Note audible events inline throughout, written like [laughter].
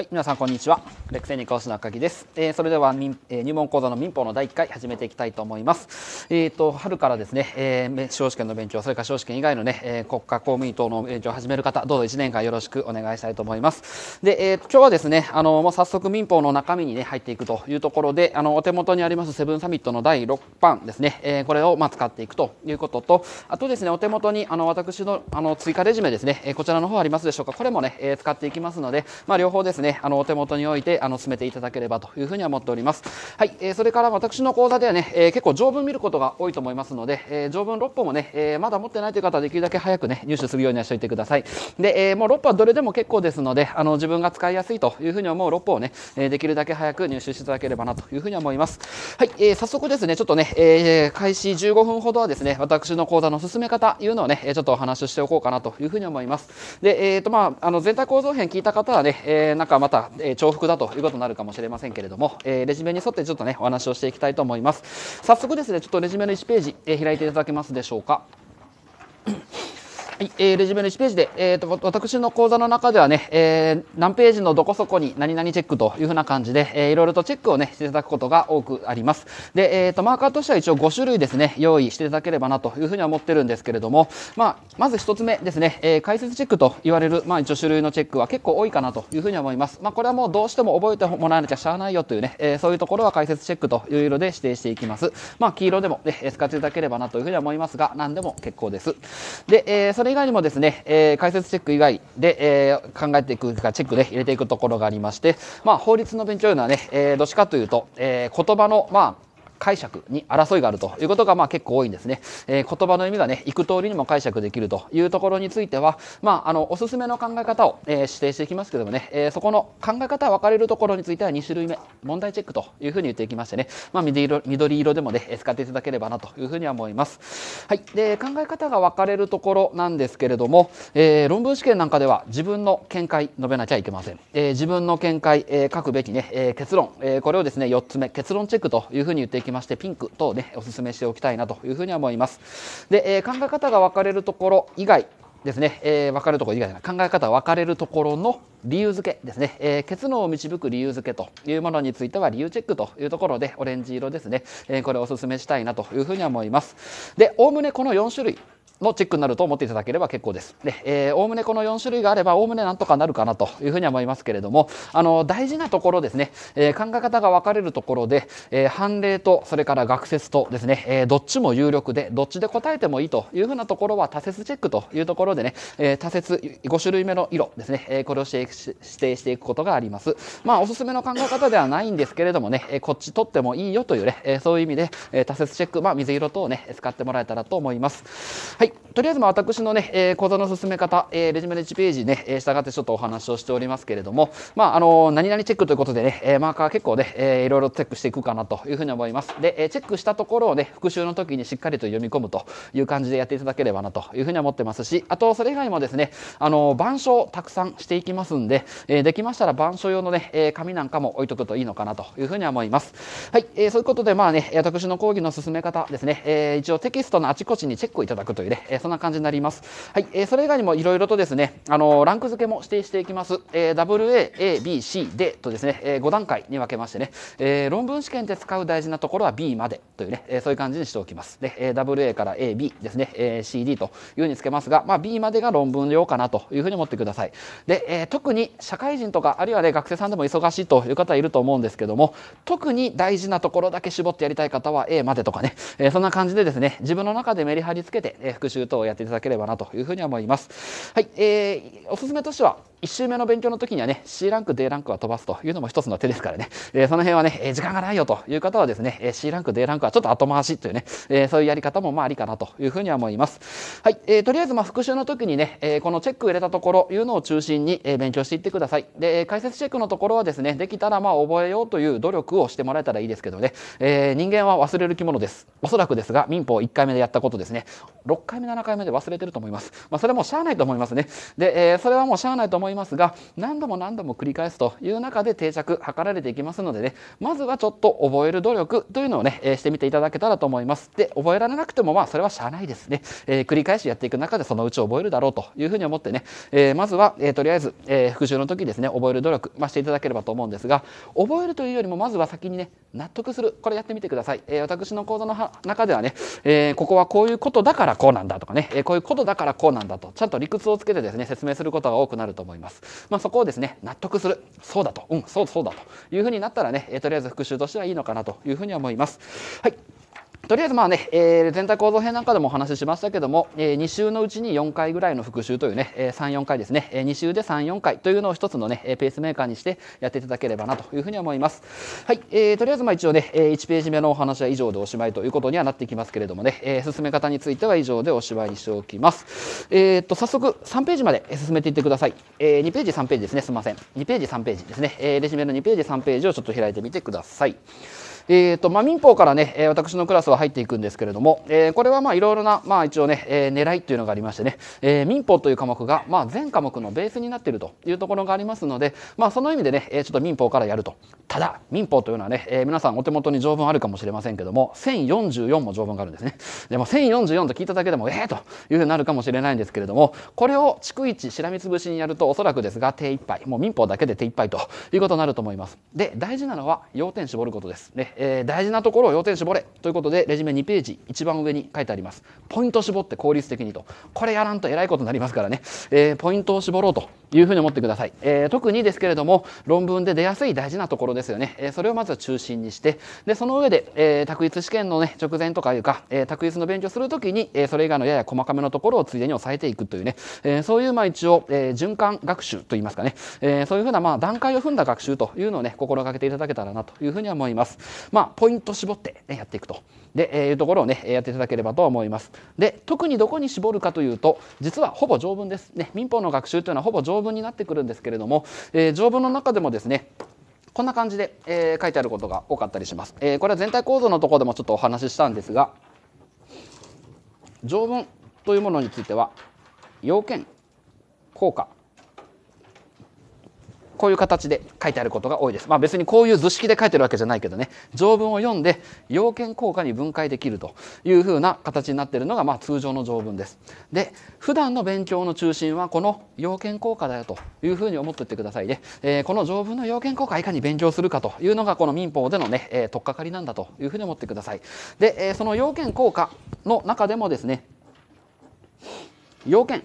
はい、皆さんこんにちは。レクセニ講師の赤木です。えー、それでは民、えー、入門講座の民法の第1回始めていきたいと思います。えっ、ー、と春からですね、えー、司法試験の勉強、それから司法試験以外のね、えー、国家公務員等の勉強を始める方、どうぞ1年間よろしくお願いしたいと思います。で、えー、今日はですね、あのもう早速民法の中身にね入っていくというところで、あのお手元にありますセブンサミットの第6版ですね、えー、これをまあ使っていくということと、あとですね、お手元にあの私のあの追加レジュメですね、えー、こちらの方ありますでしょうか。これもね、えー、使っていきますので、まあ両方ですね。ね、あの、お手元において、あの、進めていただければというふうには思っております。はい、えー、それから私の講座ではね、えー、結構条文見ることが多いと思いますので、えー、条文6本もね、えー、まだ持ってないという方はできるだけ早くね、入手するようにはしておいてください。で、えー、もう6本はどれでも結構ですので、あの、自分が使いやすいというふうに思う6本をね、えー、できるだけ早く入手していただければなというふうに思います。はい、えー、早速ですね、ちょっとね、えー、開始15分ほどはですね、私の講座の進め方いうのをね、ちょっとお話ししておこうかなというふうに思います。で、えっ、ー、と、まあ、あの、全体構造編聞いた方はね、えー、なんかまた、えー、重複だということになるかもしれませんけれども、えー、レジュメに沿ってちょっとねお話をしていきたいと思います早速ですねちょっとレジュメの1ページ、えー、開いていただけますでしょうかはい、えー、レジュメの1ページで、えーと、私の講座の中ではね、えー、何ページのどこそこに何々チェックというふうな感じで、えー、いろいろとチェックをね、していただくことが多くあります。で、えーと、マーカーとしては一応5種類ですね、用意していただければなというふうには思ってるんですけれども、まあ、まず1つ目ですね、えー、解説チェックと言われる、まあ、一応種類のチェックは結構多いかなというふうに思います。まあ、これはもうどうしても覚えてもらわなきゃしゃあないよというね、えー、そういうところは解説チェックという色で指定していきます。まあ、黄色でも、ね、使っていただければなというふうに思いますが、何でも結構です。で、えー、それ以外にもですね、えー、解説チェック以外で、えー、考えていくか、チェックで入れていくところがありまして、まあ、法律の勉強というのはね、えー、どっちかというと、えー、言葉の、まあ、解釈に争いがあるということがまあ結構多いんですね。えー、言葉の意味がね、幾通りにも解釈できるというところについては、まあ、あの、おすすめの考え方を、えー、指定していきますけどもね、えー、そこの考え方分かれるところについては2種類目、問題チェックというふうに言っていきましてね、まあ、緑色緑色でもね、使っていただければなというふうには思います。はい。で、考え方が分かれるところなんですけれども、えー、論文試験なんかでは自分の見解述べなきゃいけません。えー、自分の見解、えー、書くべきね、えー、結論、えー、これをですね、4つ目、結論チェックというふうに言っていきます。きましてピンク等ねおすすめしておきたいなというふうに思いますで、えー、考え方が分かれるところ以外ですね、えー、分かるところ以外じゃない考え方分かれるところの理由付けですね、えー、結論を導く理由付けというものについては理由チェックというところでオレンジ色ですね、えー、これおすすめしたいなというふうに思いますで概ねこの4種類のチェックになると思っていただければ結構です。で、えおおむねこの4種類があれば、おおむねなんとかなるかなというふうに思いますけれども、あの、大事なところですね、えー、考え方が分かれるところで、えー、判例と、それから学説とですね、えー、どっちも有力で、どっちで答えてもいいというふうなところは多説チェックというところでね、えー、多説5種類目の色ですね、えー、これを指定していくことがあります。まあ、おすすめの考え方ではないんですけれどもね、えー、こっち取ってもいいよというね、えー、そういう意味で、えー、多説チェック、まあ、水色等をね、使ってもらえたらと思います。はい。。とりあえずまあ私のね、えー、講座の進め方、えー、レジュメの1ページね、えー、従ってちょっとお話をしておりますけれども、まあ、あの何々チェックということでね、えー、マーカー結構ね、えー、いろいろチェックしていくかなというふうに思います。で、えー、チェックしたところをね、復習の時にしっかりと読み込むという感じでやっていただければなというふうに思ってますし、あと、それ以外もですね、あの、板書をたくさんしていきますんで、えー、できましたら板書用のね、えー、紙なんかも置いとくといいのかなというふうに思います。はい、えー、そういうことでまあね、私の講義の進め方ですね、えー、一応テキストのあちこちにチェックをいただくというね、ええそんな感じになります。はい、えそれ以外にもいろいろとですね、あのランク付けも指定していきます。え WA、A、B、C、D とですね、え5段階に分けましてね、え論文試験で使う大事なところは B までというね、えそういう感じにしておきます。で、え WA から A、B ですね、え CD というふうにつけますが、まあ、B までが論文用かなというふうに思ってください。で、え特に社会人とか、あるいはね、学生さんでも忙しいという方いると思うんですけども、特に大事なところだけ絞ってやりたい方は A までとかね、えそんな感じでですね、自分の中でメリハリつけて、え復習ュをやっていただければなというふうに思います。はい、えー、おすすめとしては1週目の勉強の時にはね、C ランク、D ランクは飛ばすというのも一つの手ですからね、えー、その辺はね、え時間がないよという方はですね、え C ランク、D ランクはちょっと後回しというね、えそういうやり方もまあありかなというふうには思います。はい、えー、とりあえずまあ復習の時にね、えこのチェック入れたところいうのを中心に、え勉強していってください。で、解説チェックのところはですね、できたらまあ覚えようという努力をしてもらえたらいいですけどね、えー、人間は忘れる着物です。おそらくですが、民法1回目でやったことですね、6回目、7回目で忘れてると思います。まあ、それはもうしゃあないと思いますね。で、えー、それはもうしゃあないと思いますいますが何度も何度も繰り返すという中で定着図られていきますのでねまずはちょっと覚える努力というのをね、えー、してみていただけたらと思いますで覚えられなくてもまあそれはしゃあないですね、えー、繰り返しやっていく中でそのうち覚えるだろうというふうに思ってね、えー、まずは、えとりあえず、え復習の時ですね覚える努力、まあ、していただければと思うんですが覚えるというよりもまずは先にね納得するこれやってみてください、え私の講座の中ではね、えここはこういうことだからこうなんだとかね、えこういうことだからこうなんだとちゃんと理屈をつけてですね説明することが多くなると思いますます。まあ、そこをですね、納得する。そうだと。うん、そうそうだというふうになったらね、えとりあえず復習としてはいいのかなというふうに思います。はい。とりあえずまあね、えー、全体構造編なんかでもお話ししましたけども、えー、2週のうちに4回ぐらいの復習というね、えー、34回ですね、えー、2週で34回というのを一つのねペースメーカーにしてやっていただければなというふうに思いますはい、えー、とりあえずまあ一応ね1ページ目のお話は以上でおしまいということにはなってきますけれどもね、えー、進め方については以上でおしまいにしておきますえー、っと早速3ページまで進めていってください、えー、2ページ3ページですねすみません2ページ3ページですね、えー、レジメの2ページ3ページをちょっと開いてみてくださいえーとまあ、民法からね私のクラスは入っていくんですけれども、えー、これはまあいろいろな、まあ、一応ね、えー、狙いというのがありましてね、えー、民法という科目が、まあ、全科目のベースになっているというところがありますので、まあ、その意味でねちょっと民法からやるとただ民法というのはね、えー、皆さんお手元に条文あるかもしれませんけども1044も条文があるんですねでも1044と聞いただけでもええー、というふうになるかもしれないんですけれどもこれを逐一しらみつぶしにやるとおそらくですが手一杯もう民法だけで手一杯ということになると思いますで大事なのは要点絞ることですねえー、大事なところを要点絞れということでレジュメ2ページ一番上に書いてありますポイント絞って効率的にとこれやらんとえらいことになりますからね、えー、ポイントを絞ろうというふうに思ってください、えー、特にですけれども論文で出やすい大事なところですよね、えー、それをまずは中心にしてでその上で、えー、択一試験のね直前とかいうか、えー、択一の勉強するときに、えー、それ以外のやや細かめのところをついでに抑えていくというね、えー、そういうまあ一応、えー、循環学習といいますかね、えー、そういうふうなまあ段階を踏んだ学習というのをね心がけていただけたらなというふうには思いますまあ、ポイント絞って、ね、やっていくと。で、えー、いうところをね、やっていただければと思います。で、特にどこに絞るかというと、実はほぼ条文です。ね、民法の学習というのはほぼ条文になってくるんですけれども、えー、条文の中でもですね、こんな感じで、えー、書いてあることが多かったりします。えー、これは全体構造のところでもちょっとお話ししたんですが、条文というものについては、要件、効果、こういう形で書いてあることが多いです。まあ、別にこういう図式で書いてるわけじゃないけどね、条文を読んで要件効果に分解できるというふうな形になっているのがまあ通常の条文です。で、普段の勉強の中心はこの要件効果だよというふうに思っておいてくださいね。えー、この条文の要件効果いかに勉強するかというのがこの民法でのね、えー、取っかかりなんだというふうに思ってください。で、えー、その要件効果の中でもですね、要件、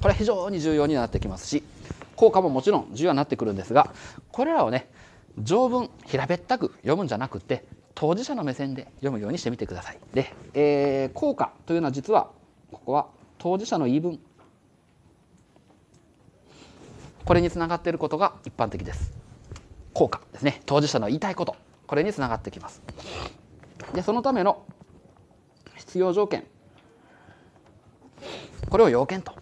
これ非常に重要になってきますし、効果ももちろん重要になってくるんですがこれらをね条文平べったく読むんじゃなくて当事者の目線で読むようにしてみてください。で、えー、効果というのは実はここは当事者の言い分これにつながっていることが一般的です。効果ですね当事者の言いたいことこれにつながってきます。でそのための必要条件これを要件と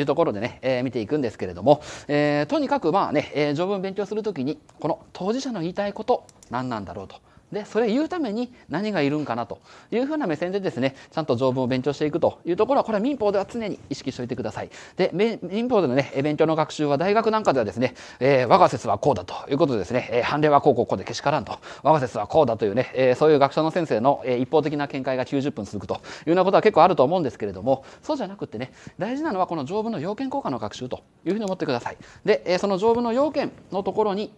いうところでね、えー、見ていくんですけれども、えー、とにかくまあね、えー、条文勉強するときに、この当事者の言いたいこと、何なんだろうと。でそれ言うために何がいるんかなというふうな目線でですねちゃんと条文を勉強していくというところはこれは民法では常に意識しておいてくださいで民法でのね勉強の学習は大学なんかではですね、えー、我が説はこうだということでですね、えー、判例はこうこうこうでけしからんと我が説はこうだというね、えー、そういう学者の先生の、えー、一方的な見解が90分続くというようなことは結構あると思うんですけれどもそうじゃなくてね大事なのはこの条文の要件効果の学習というふうに思ってくださいで、えー、その条文の要件のところに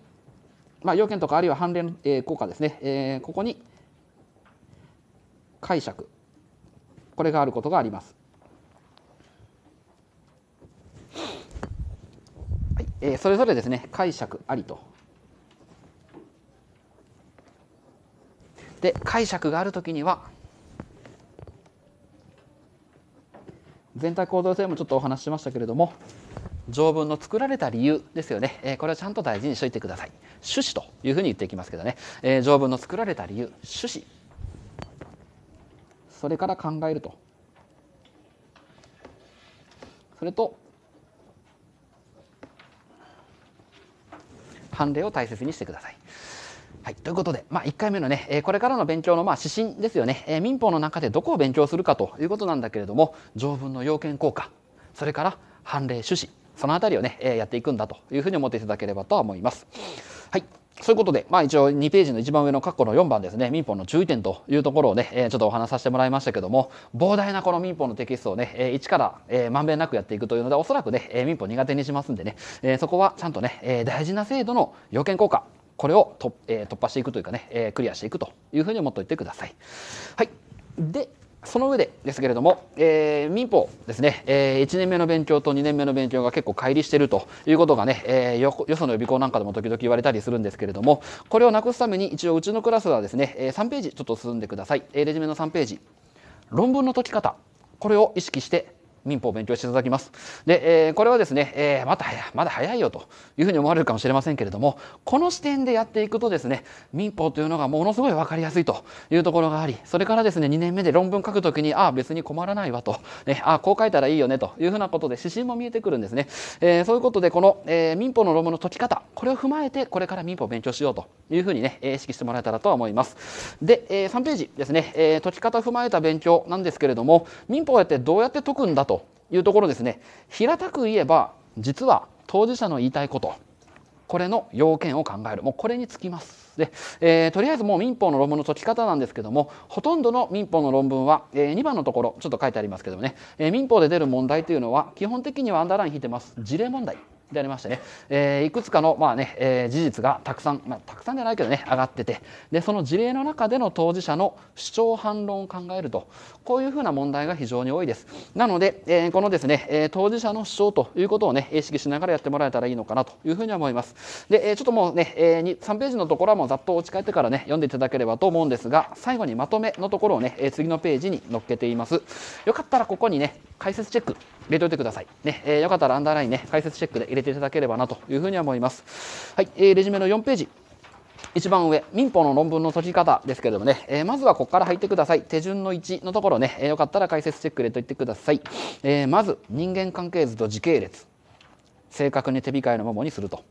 まあ、要件とかあるいは反連、えー、効果ですね、えー、ここに解釈これがあることがあります。はいえー、それぞれですね解釈ありと。で解釈があるときには全体構造性もちょっとお話ししましたけれども条文の作られた理由ですよね、えこれはちゃんと大事にしといてください趣旨というふうに言っていきますけどね、え条文の作られた理由趣旨それから考えるとそれと判例を大切にしてください。はい、ということで、まあ、1回目のね、えこれからの勉強のま指針ですよね、え民法の中でどこを勉強するかということなんだけれども条文の要件効果それから判例趣旨その辺りをね、えやっていくんだというふうに思っていただければとは思います。はい。そういうことで、まあ一応2ページの一番上の括弧の4番ですね、民法の注意点というところをね、えちょっとお話しさせてもらいましたけども、膨大なこの民法のテキストをね、え一から、えまんべんなくやっていくというので、おそらくね、え民法苦手にしますんでね、えそこはちゃんとね、え大事な制度の要件効果、これをと、え突破していくというかね、えクリアしていくというふうに思っておいてください。はい。で、その上でですけれども、えー、民法ですね、えー、1年目の勉強と2年目の勉強が結構乖離しているということがね、えー、よよその予備校なんかでも時々言われたりするんですけれども、これをなくすために一応うちのクラスはですね、えー、3ページちょっと進んでください。えー、レジュメの3ページ。論文の解き方。これを意識して民法を勉強していただきます。で、えー、これはですね、えー、またまだ早いよというふうに思われるかもしれませんけれども、この視点でやっていくとですね、民法というのがものすごい分かりやすいというところがあり、それからですね、2年目で論文書くときに、ああ、別に困らないわと、ね、ああ、こう書いたらいいよねというふうなことで指針も見えてくるんですね。えー、そういうことで、この、えー、民法の論文の解き方、これを踏まえて、これから民法を勉強しようというふうにね、意識してもらえたらと思います。で、えー、3ページですね、えー、解き方踏まえた勉強なんですけれども、民法やってどうやって解くんだというところですね平たく言えば実は当事者の言いたいことこれの要件を考えるもうこれにつきますで、えー、とりあえずもう民法の論文の解き方なんですけどもほとんどの民法の論文は、えー、2番のところちょっと書いてありますけどもね、えー、民法で出る問題というのは基本的にはアンダーライン引いてます事例問題でありましてね、えー、いくつかの、まあねえー、事実がたくさん、まあ、たくさんじゃないけどね上がっててでその事例の中での当事者の主張反論を考えるとこういうふうな問題が非常に多いですなので、えー、このですね、え当事者の主張ということをね意識しながらやってもらえたらいいのかなというふうに思いますで、えちょっともうね、えー、3ページのところはもうざっと落ち返ってからね読んでいただければと思うんですが最後にまとめのところをね、え次のページに載っけていますよかったらここにね解説チェック入れておいてくださいね、えよかったらアンダーラインね解説チェックで入れてていただければなというふうに思います。はい、えー、レジュメの4ページ。一番上、民法の論文の解き方ですけれどもね、えー、まずはここから入ってください。手順の1のところね、えー、よかったら解説チェック入れといてください。えー、まず、人間関係図と時系列。正確に手控えのままにすると。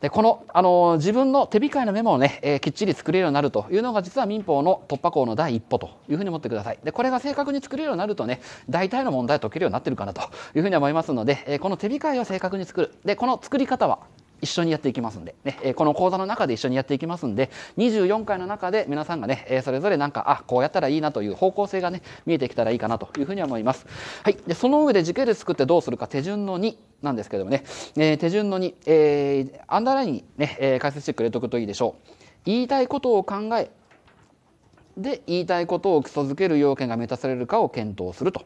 でこの、あの自分の手控えのメモをね、えー、きっちり作れるようになるというのが実は民法の突破口の第一歩というふうに思ってくださいでこれが正確に作れるようになるとね大体の問題は解けるようになってるかなというふうに思いますので、えー、この手控えを正確に作るでこの作り方は一緒にやっていきますんで、ね、この講座の中で一緒にやっていきますんで、24回の中で皆さんがね、それぞれなんか、あ、こうやったらいいなという方向性がね、見えてきたらいいかなというふうに思います。はい。で、その上で時系列作ってどうするか、手順の2なんですけどもね、えー、手順の2、えー、アンダーラインにね、えー、解説してくれておくといいでしょう。言いたいことを考え、で、言いたいことを基礎づける要件が満たされるかを検討すると。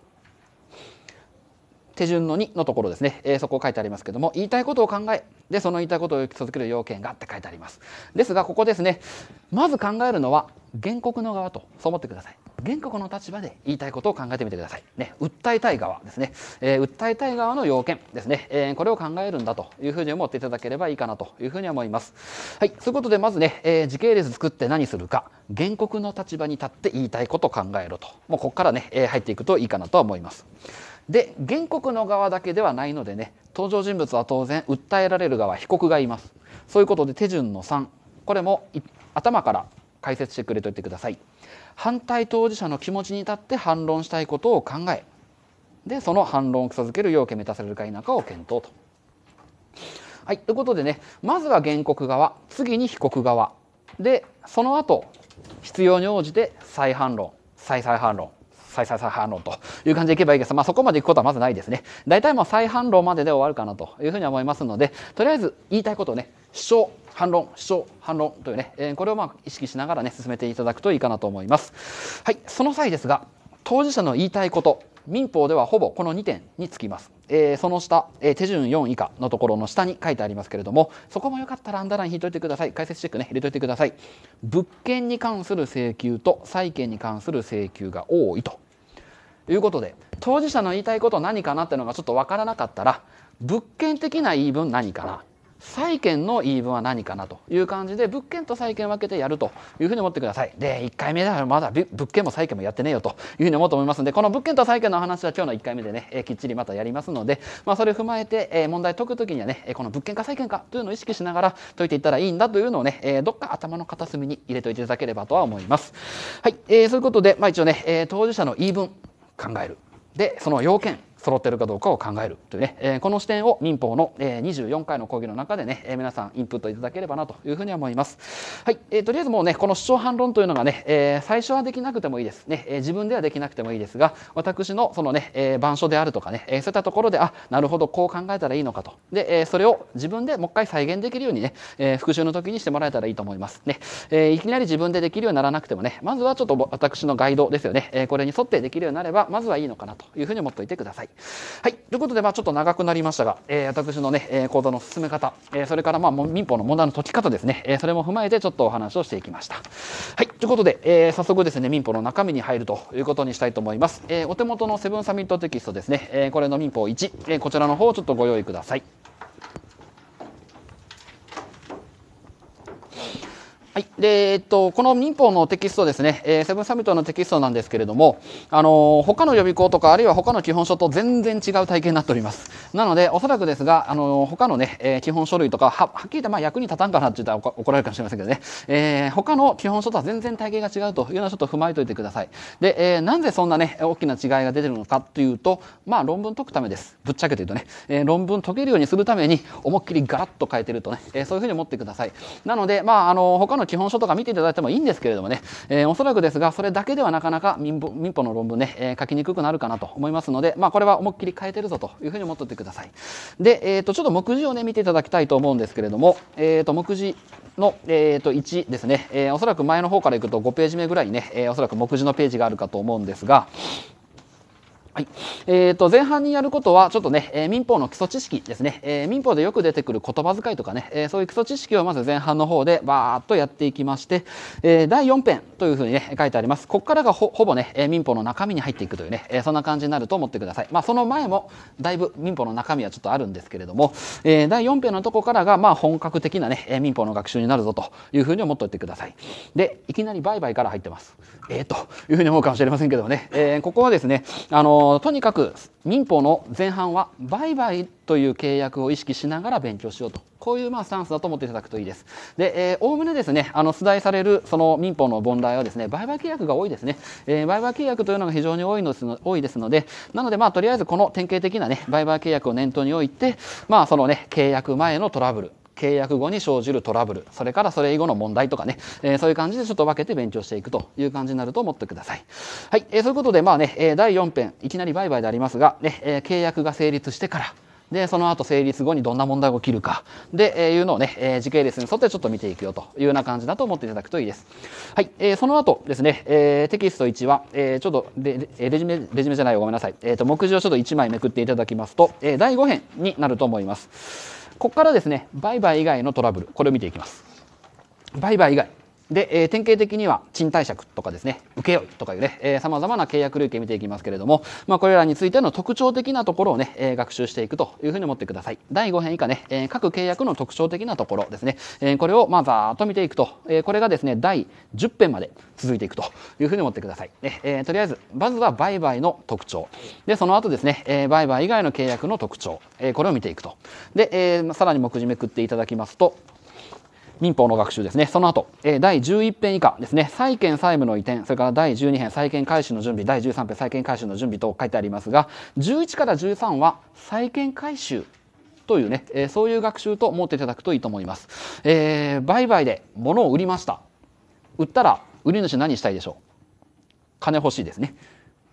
手順の2のところですね、えー、そこ書いてありますけども、言いたいことを考え、で、その言いたいことを続ける要件がって書いてあります。ですが、ここですね、まず考えるのは、原告の側と、そう思ってください。原告の立場で言いたいことを考えてみてください。ね、訴えたい側ですね、えー、訴えたい側の要件ですね、えー、これを考えるんだというふうに思っていただければいいかなというふうに思います。はい、そういうことでまずね、えー、時系列作って何するか、原告の立場に立って言いたいことを考えろと、もうここからね、え入っていくといいかなと思います。で原告の側だけではないのでね登場人物は当然訴えられる側被告がいますそういうことで手順の3これも頭から解説してくれといてください反対当事者の気持ちに立って反論したいことを考えでその反論を礎づける要件満たされるか否かを検討と。はい、ということでねまずは原告側次に被告側でその後必要に応じて再反論再再反論再再再反論という感じでいけばいいですまあそこまでいくことはまずないですね大体もう再反論までで終わるかなというふうに思いますのでとりあえず言いたいことをね主張反論主張反論というね、えー、これをまあ意識しながらね進めていただくといいかなと思いますはいその際ですが当事者の言いたいこと民法ではほぼこの2点につきます。えー、その下、えー、手順4以下のところの下に書いてありますけれども、そこもよかったらアンダーライン引いといてください。解説チェックね、入れといてください。物件に関する請求と債権に関する請求が多いということで、当事者の言いたいこと何かなっていうのがちょっとわからなかったら、物件的な言い分何かな債権の言い分は何かなという感じで物件と債権分けてやるというふうに思ってくださいで1回目ではまだ物件も債権もやってねえよというふうに思うと思いますのでこの物件と債権の話は今日の1回目でね、えきっちりまたやりますので、まあ、それを踏まえて、え問題解く時にはねこの物件か債権かというのを意識しながら解いていったらいいんだというのをね、えどっか頭の片隅に入れおいていただければとは思いますはい、えー、そういうことで、まあ、一応ね、え当事者の言い分考えるでその要件揃ってるかどうかを考えるというね、えー、この視点を民法の、えー、24回の講義の中でね、えー、皆さんインプットいただければなというふうに思います。はい、えー、とりあえずもうね、この主張反論というのがね、えー、最初はできなくてもいいです。ね、えー、自分ではできなくてもいいですが、私のそのね、えー、板書であるとかね、えー、そういったところで、あ、なるほど、こう考えたらいいのかと。で、えー、それを自分でもう一回再現できるようにね、えー、復習の時にしてもらえたらいいと思います。ね、えー、いきなり自分でできるようにならなくてもね、まずはちょっと私のガイドですよね、えー、これに沿ってできるようになれば、まずはいいのかなというふうに思っておいてください。い。はい。ということで、まあちょっと長くなりましたが、えー、私のね、えー、講の進め方、えー、それからまあ民法の問題の解き方ですね、えー、それも踏まえてちょっとお話をしていきました。はい。ということで、えー、早速ですね、民法の中身に入るということにしたいと思います。えー、お手元のセブンサミットテキストですね、えー、これの民法1、えー、こちらの方をちょっとご用意ください。はいでえっと、この民法のテキストですね、えー、セブンサミットのテキストなんですけれども、あのー、他の予備校とか、あるいは他の基本書と全然違う体系になっております。なので、おそらくですが、あのー、他のね、えー、基本書類とかは、はっきり言ってまあ役に立たんかなって言ったら怒られるかもしれませんけどね、えー、他の基本書とは全然体系が違うというのはちょっと踏まえておいてください。で、えー、なぜそんなね、大きな違いが出てるのかというと、まあ論文解くためです。ぶっちゃけて言うとね、えー、論文解けるようにするために、思いっきりガラッと変えてるとね、えー、そういうふうに思ってください。なので、まあ、あの他のの基本書とか見ていただいてもいいんですけれどもね、えー、おそらくですが、それだけではなかなか民法民法の論文ね、えー、書きにくくなるかなと思いますので、まあ、これは思いっきり変えてるぞというふうに思っておいてください。で、えっ、ー、と、ちょっと目次をね、見ていただきたいと思うんですけれども、えっ、と、目次、の、えー、と1ですね、えー、おそらく前の方からいくと5ページ目ぐらいにね、えー、おそらく目次のページがあるかと思うんですが、はいえー、と前半にやることはちょっとね、えー、民法の基礎知識ですね、えー、民法でよく出てくる言葉遣いとかね、えー、そういう基礎知識をまず前半の方でバーっとやっていきまして、え第4編というふうにね書いてありますここからがほぼね、え民法の中身に入っていくというね、えそんな感じになると思ってくださいまあその前もだいぶ民法の中身はちょっとあるんですけれども、え第4編のとこからがまあ本格的なね、え民法の学習になるぞというふうに思っておいてくださいでいきなり売買から入ってますええ、というふうに思うかもしれませんけどもね、えここはですねあのとにかく民法の前半は売買という契約を意識しながら勉強しようとこういうまあスタンスだと思っていただくといいです。で、えおおむねですね、あの、出題される、その民法の問題はですね、売買契約が多いですね。えー、売買契約というのが非常に多いのですの多いですので、なので、まあ、とりあえずこの典型的なね、売買契約を念頭に置いて、まあ、そのね、契約前のトラブル、契約後に生じるトラブルそれからそれ以後の問題とかね、えー、そういう感じでちょっと分けて勉強していくという感じになると思ってください。はい、えー、そういうことでまあね第4編いきなり売買でありますが、ねえー、契約が成立してからでその後成立後にどんな問題が起きるかで、えー、いうのをね、えー、時系列に沿ってちょっと見ていくよというような感じだと思っていただくといいです。はい、えー、その後ですね、えー、テキスト1は、えー、ちょっとレレジメレジメじゃないごめんなさい、えーと、と目次をちょっと1枚めくっていただきますと、えー、第5編になると思います。ここからですね売買以外のトラブルこれを見ていきます売買以外で、えー、典型的には賃貸借とかですね請負とかいうね、えまざまな契約類型見ていきますけれども、まあ、これらについての特徴的なところをね、えー、学習していくというふうに思ってください第5編以下ね、えー、各契約の特徴的なところですね、えー、これをまあざーっと見ていくと、えー、これがですね第10編まで続いていくというふうに思ってください、ねえー、とりあえずまずは売買の特徴でその後ですね、えー、売買以外の契約の特徴、えー、これを見ていくとで、えー、さらに目次めくっていただきますと民法の学習ですね。その後、え第11編以下ですね、債権債務の移転、それから第12編債権回収の準備、第13編債権回収の準備と書いてありますが、11から13は債権回収というね、えそういう学習と思っていただくといいと思います。えー、売買で物を売りました。売ったら売り主何したいでしょう金欲しいですね。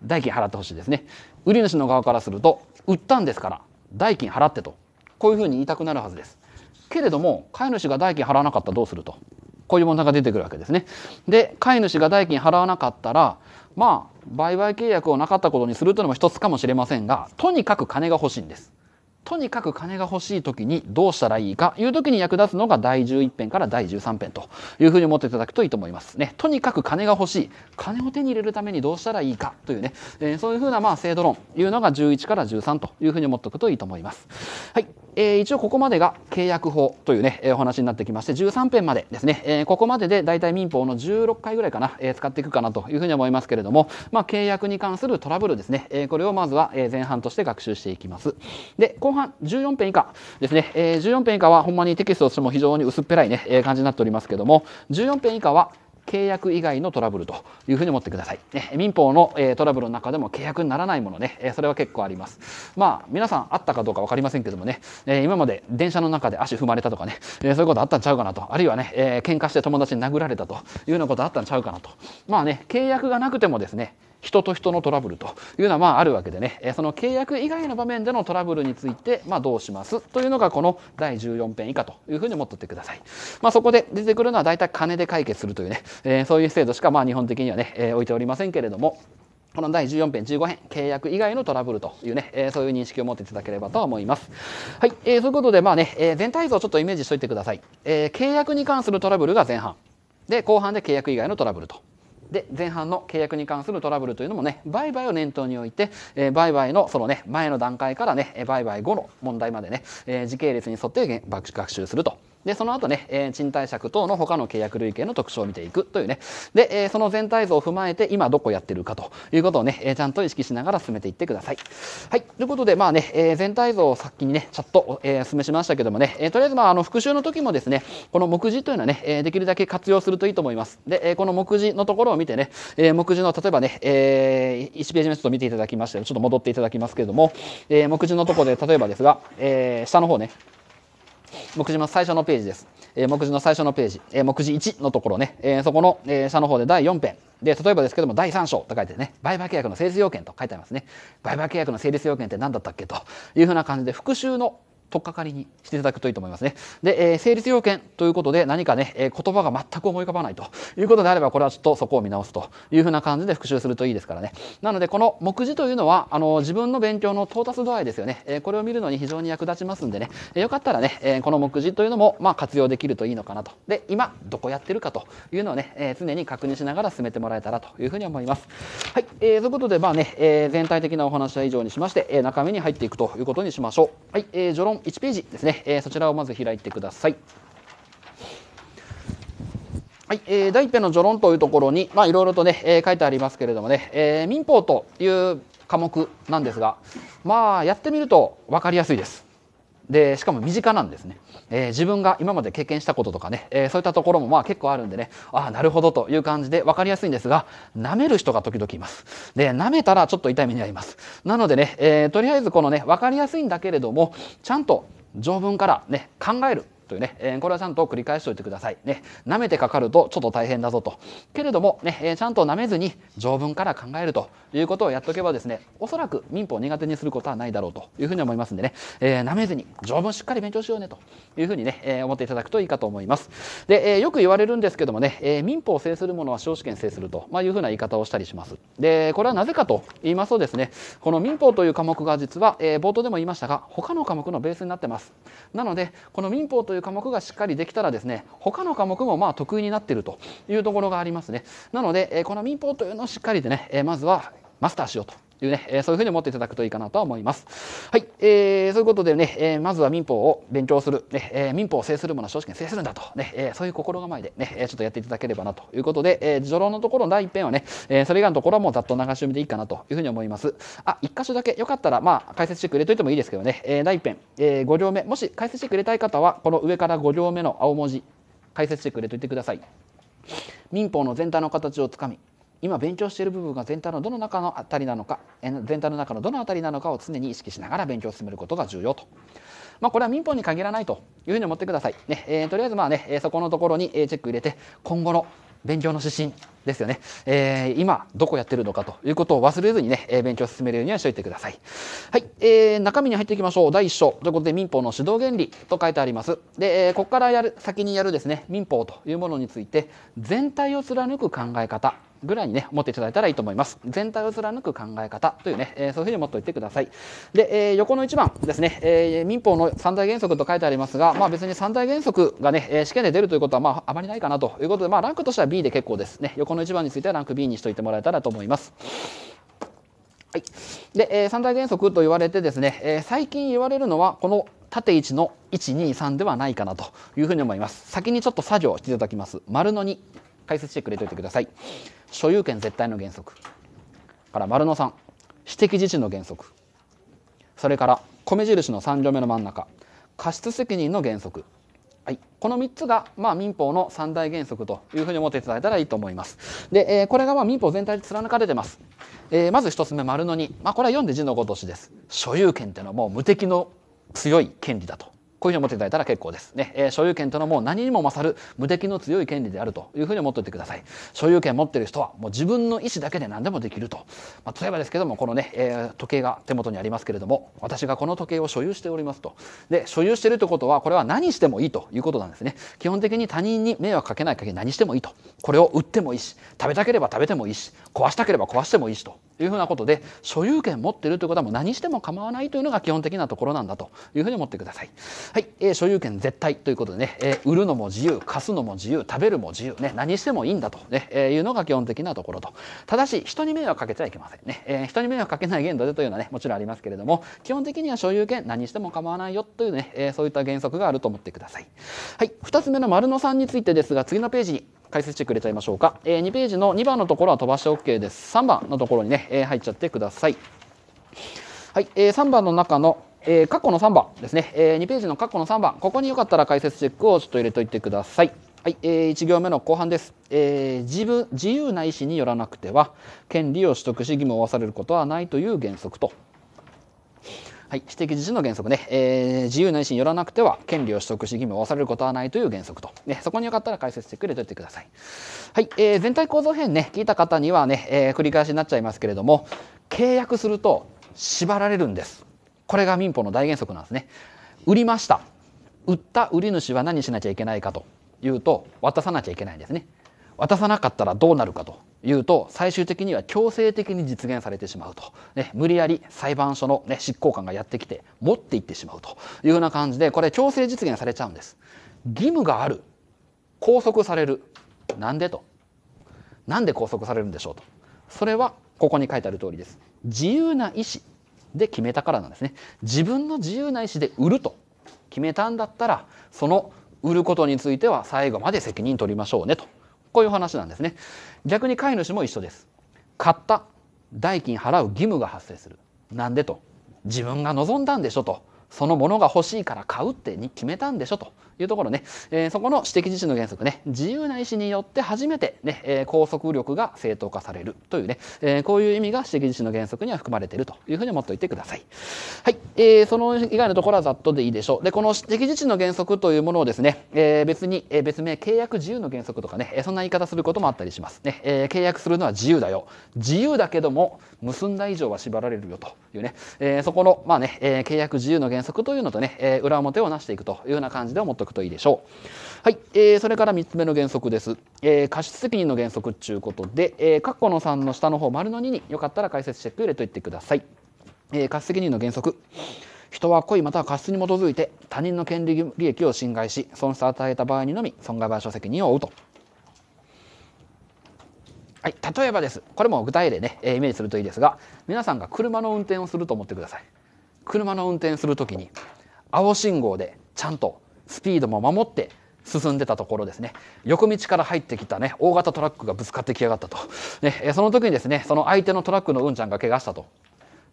代金払ってほしいですね。売り主の側からすると、売ったんですから代金払ってと、こういうふうに言いたくなるはずです。けれども飼い主が代金払わなかったらどうするとこういう問題が出てくるわけですね。で飼い主が代金払わなかったらまあ売買契約をなかったことにするというのも一つかもしれませんがとにかく金が欲しいんです。とにかく金が欲しい時にどうしたらいいかいう時に役立つのが第11編から第13編というふうに思っていただくといいと思いますね。とにかく金が欲しい金を手に入れるためにどうしたらいいかというね、えー、そういうふうなまあ制度論いうのが11から13というふうに思っておくといいと思います。はいえー、一応ここまでが契約法というね、えー、お話になってきまして、13編までですね、えー、ここまでで大体民法の16回ぐらいかな、えー、使っていくかなというふうに思いますけれども、まあ、契約に関するトラブルですね、えー、これをまずは前半として学習していきます。で、後半14編以下ですね、えー、14編以下はほんまにテキストとしても非常に薄っぺらいね、えー、感じになっておりますけども、14編以下は契約以外のトラブルというふうに思ってください。ね、民法の、えー、トラブルの中でも契約にならないものね、えー、それは結構あります。まあ、皆さんあったかどうか分かりませんけどもね、えー、今まで電車の中で足踏まれたとかね、えそういうことあったんちゃうかなと、あるいはね、え喧嘩して友達に殴られたというようなことあったんちゃうかなと。まあね、契約がなくてもですね、人と人のトラブルというのはまああるわけでね、その契約以外の場面でのトラブルについて、まあ、どうしますというのがこの第14編以下というふうに思っておいてください。まあ、そこで出てくるのは大体金で解決するというね、えー、そういう制度しかまあ日本的にはね、えー、置いておりませんけれども。この第14編15編契約以外のトラブルというね、えー、そういう認識を持っていただければと思います。はい、えー、そういうことでまあね、えー、全体像をちょっとイメージしておいてください、えー。契約に関するトラブルが前半で後半で契約以外のトラブルとで前半の契約に関するトラブルというのもね売買を念頭に置いて、えー、売買のそのね前の段階からね売買後の問題までね、えー、時系列に沿って学習するとで、その後ね、えー、賃貸借等の他の契約類型の特徴を見ていくというね。で、えー、その全体像を踏まえて、今どこやってるかということをね、えー、ちゃんと意識しながら進めていってください。はい。ということで、まあね、えー、全体像を先にね、チャット、えー、めしましたけどもね、えー、とりあえずまあ、あの、復習の時もですね、この目次というのはね、えー、できるだけ活用するといいと思います。で、えー、この目次のところを見てね、えー、目次の例えばね、えー、1ページ目ちょっと見ていただきましたちょっと戻っていただきますけれども、えー、目次のところで、例えばですが、えー、下の方ね、目次の最初のページです。えー、目次の最初のページ、えー、目次1のところね、えー、そこの、えー、下の方で第4編。で、例えばですけども、第3章と書いてね、売買契約の成立要件と書いてありますね。売買契約の成立要件って何だったっけというふうな感じで、復習のとっかかりにしていただくといいと思いますね。で、えー、成立要件ということで何かね、えー、言葉が全く思い浮かばないということであれば、これはちょっとそこを見直すというふうな感じで復習するといいですからね。なので、この目次というのは、あの、自分の勉強の到達度合いですよね。えー、これを見るのに非常に役立ちますんでね、えよかったらね、えこの目次というのも、まあ、活用できるといいのかなと。で、今、どこやってるかというのをね、え常に確認しながら進めてもらえたらというふうに思います。はい、えー、ということで、まあね、え全体的なお話は以上にしまして、え中身に入っていくということにしましょう。はい、えー、序論本1ページですね、えー、そちらをまず開いてください。はい、えー、第1編の序論というところに、まあ、いろいろとね、えー、書いてありますけれどもね、えー、民法という科目なんですが、まあ、やってみると分かりやすいです。でしかも身近なんですね、えー、自分が今まで経験したこととかね、えー、そういったところもまあ結構あるんでねああなるほどという感じで分かりやすいんですが舐める人が時々いますで舐めたらちょっと痛い目に遭いますなのでね、えー、とりあえずこのね分かりやすいんだけれどもちゃんと条文からね考えるというね、えー、これはちゃんと繰り返しておいてください。ね、舐めてかかるとちょっと大変だぞと。けれどもね、えー、ちゃんと舐めずに条文から考えるということをやっておけばですね、おそらく民法を苦手にすることはないだろうというふうに思いますんでね、えー、舐めずに条文しっかり勉強しようねというふうにね、えー、思っていただくといいかと思います。で、えー、よく言われるんですけどもね、えー、民法を制する者は司法試験制すると、まあ、いうふうな言い方をしたりします。で、これはなぜかと言いますとですね、この民法という科目が実は、えー、冒頭でも言いましたが、他の科目のベースになってます。なので、この民法といういう科目がしっかりできたらですね他の科目もまあ得意になっているというところがありますねなので、えこの民法というのをしっかりでね、えまずはマスターしようというね、えそういうふうに思っていただくといいかなと思います。はい、えー、そういうことでね、えまずは民法を勉強する、ねえ民法を制するものは正直に制するんだとね、えそういう心構えでね、えちょっとやっていただければなということで、え序論のところの第一編はね、えそれ以外のところもざっと流し読みでいいかなというふうに思います。あ、一箇所だけ、よかったら、まあ、解説してくれといてもいいですけどね、え第一編、え5行目、もし解説してくれたい方は、この上から5行目の青文字、解説してくれといてください。民法の全体の形をつかみ、今勉強している部分が全体のどの中のあたりなのか全体の中のどのあたりなのかを常に意識しながら勉強を進めることが重要と。まあ、これは民法に限らないというふうに思ってください。ねえー、とりあえずまあ、ね、そこのところにチェック入れて今後の勉強の指針ですよね、えー、今どこやってるのかということを忘れずにね、え勉強を進めるようにはしておいてください。はい、えー、中身に入っていきましょう。第1章ということで民法の指導原理と書いてあります。で、えここからやる先にやるですね民法というものについて全体を貫く考え方ぐらいにね、思っていただいたらいいと思います。全体を貫く考え方というね、えー、そういうふうに持っておいてください。で、えー、横の一番ですね、えー、民法の三大原則と書いてありますが、まあ別に三大原則がね、え試験で出るということは、まああまりないかなということで、まあランクとしては B で結構ですね。横の一番についてはランク B にしておいてもらえたらと思います。はい。で、え三大原則と言われてですね、え最近言われるのは、この縦位置の123ではないかなというふうに思います。先にちょっと作業していただきます。丸の2。解説してくれておいてください所有権絶対の原則から丸の3私的自治の原則それから米印の3行目の真ん中過失責任の原則はい、この3つが、まあ、民法の三大原則というふうに思っていただいたらいいと思います。で、えー、これがまあ民法全体で貫かれてます。えー、まず1つ目、丸の2。まあ、これは読んで字のごとしです。所有権っていうのはもう無敵の強い権利だとこういうふうに思っていただいたら結構です。ね、えー、所有権というのはもう何にも勝る無敵の強い権利であるというふうに思っておいてください。所有権持っている人はもう自分の意思だけで何でもできると。まあ、例えばですけども、このね、えー、時計が手元にありますけれども、私がこの時計を所有しておりますと。で、所有しているということは、これは何してもいいということなんですね。基本的に他人に迷惑かけない限り何してもいいと。これを売ってもいいし、食べたければ食べてもいいし、壊したければ壊してもいいしと。いうふうなことで所有権持ってるということはもう何しても構わないというのが基本的なところなんだというふうに思ってください。はい、えー、所有権絶対ということでね、えー、売るのも自由貸すのも自由食べるも自由ね何してもいいんだとね、えー、いうのが基本的なところとただし人に迷惑かけてはいけませんね、えー、人に迷惑かけない限度でというのはねもちろんありますけれども基本的には所有権何しても構わないよというね、えー、そういった原則があると思ってください。はい、2つ目の丸の3についてですが次のページに解説してくれちゃいましょうか、えー、2ページの2番のところは飛ばして OK です3番のところにね、えー、入っちゃってくださいはい、えー、3番の中のえー、過去の3番ですね、えー、2ページの過去の3番ここによかったら解説チェックをちょっと入れといてください、はいえー、1行目の後半です、えー、自分自由な意思によらなくては権利を取得し義務を負わされることはないという原則とはい、私的自治の原則ね、えー、自由な意思によらなくては権利を取得し義務を負わされることはないという原則と、ね、そこによかったら解説してくれておいてください。はい、えー、全体構造編ね、聞いた方にはね、えー、繰り返しになっちゃいますけれども、契約すると縛られるんです。これが民法の大原則なんですね。売りました。売った売り主は何しなきゃいけないかというと、渡さなきゃいけないんですね。渡さなかったらどうなるかというと最終的には強制的に実現されてしまうと、ね、無理やり裁判所の、ね、執行官がやってきて持っていってしまうというような感じでこれ強制実現されちゃうんです。義務がある拘束されるなんでとなんで拘束されるんでしょうとそれはここに書いてある通りです自由な意思で決めたからなんですね自分の自由な意思で売ると決めたんだったらその売ることについては最後まで責任取りましょうねとこういう話なんですね逆に飼い主も一緒です買った代金払う義務が発生するなんでと自分が望んだんでしょとそのものが欲しいから買うってに決めたんでしょというところね、えー、そこの私的自主の原則ね、自由な意思によって初めてね、えー、拘束力が正当化されるというね、えー、こういう意味が私的自主の原則には含まれているというふうに思っておいてください。はい、えー、その以外のところはざっとでいいでしょう。で、この私的自主の原則というものをですね、えー、別に、えー、別名契約自由の原則とかね、そんな言い方することもあったりします。ね、えー、契約するのは自由だよ。自由だけども、結んだ以上は縛られるよというね、えー、そこの、まあね、えー、契約自由の原則というのとね、えー、裏表をなしていくというような感じで思ってくといいでしょう。はい、えー、それから3つ目の原則です。えー、過失責任の原則とちゅうことで、えー、の3の下の方、丸の2によかったら解説チェック入れといてください。えー、過失責任の原則。人は故意または過失に基づいて他人の権利利益を侵害し損失を与えた場合にのみ損害賠償責任を負うと。はい、例えばですこれも具体例ね、えー、イメージするといいですが皆さんが車の運転をすると思ってください車の運転するきに青信号でちゃんとスピードも守って進んでたところですね横道から入ってきたね大型トラックがぶつかってきやがったと、ね、えその時にですねその相手のトラックのうんちゃんが怪我したと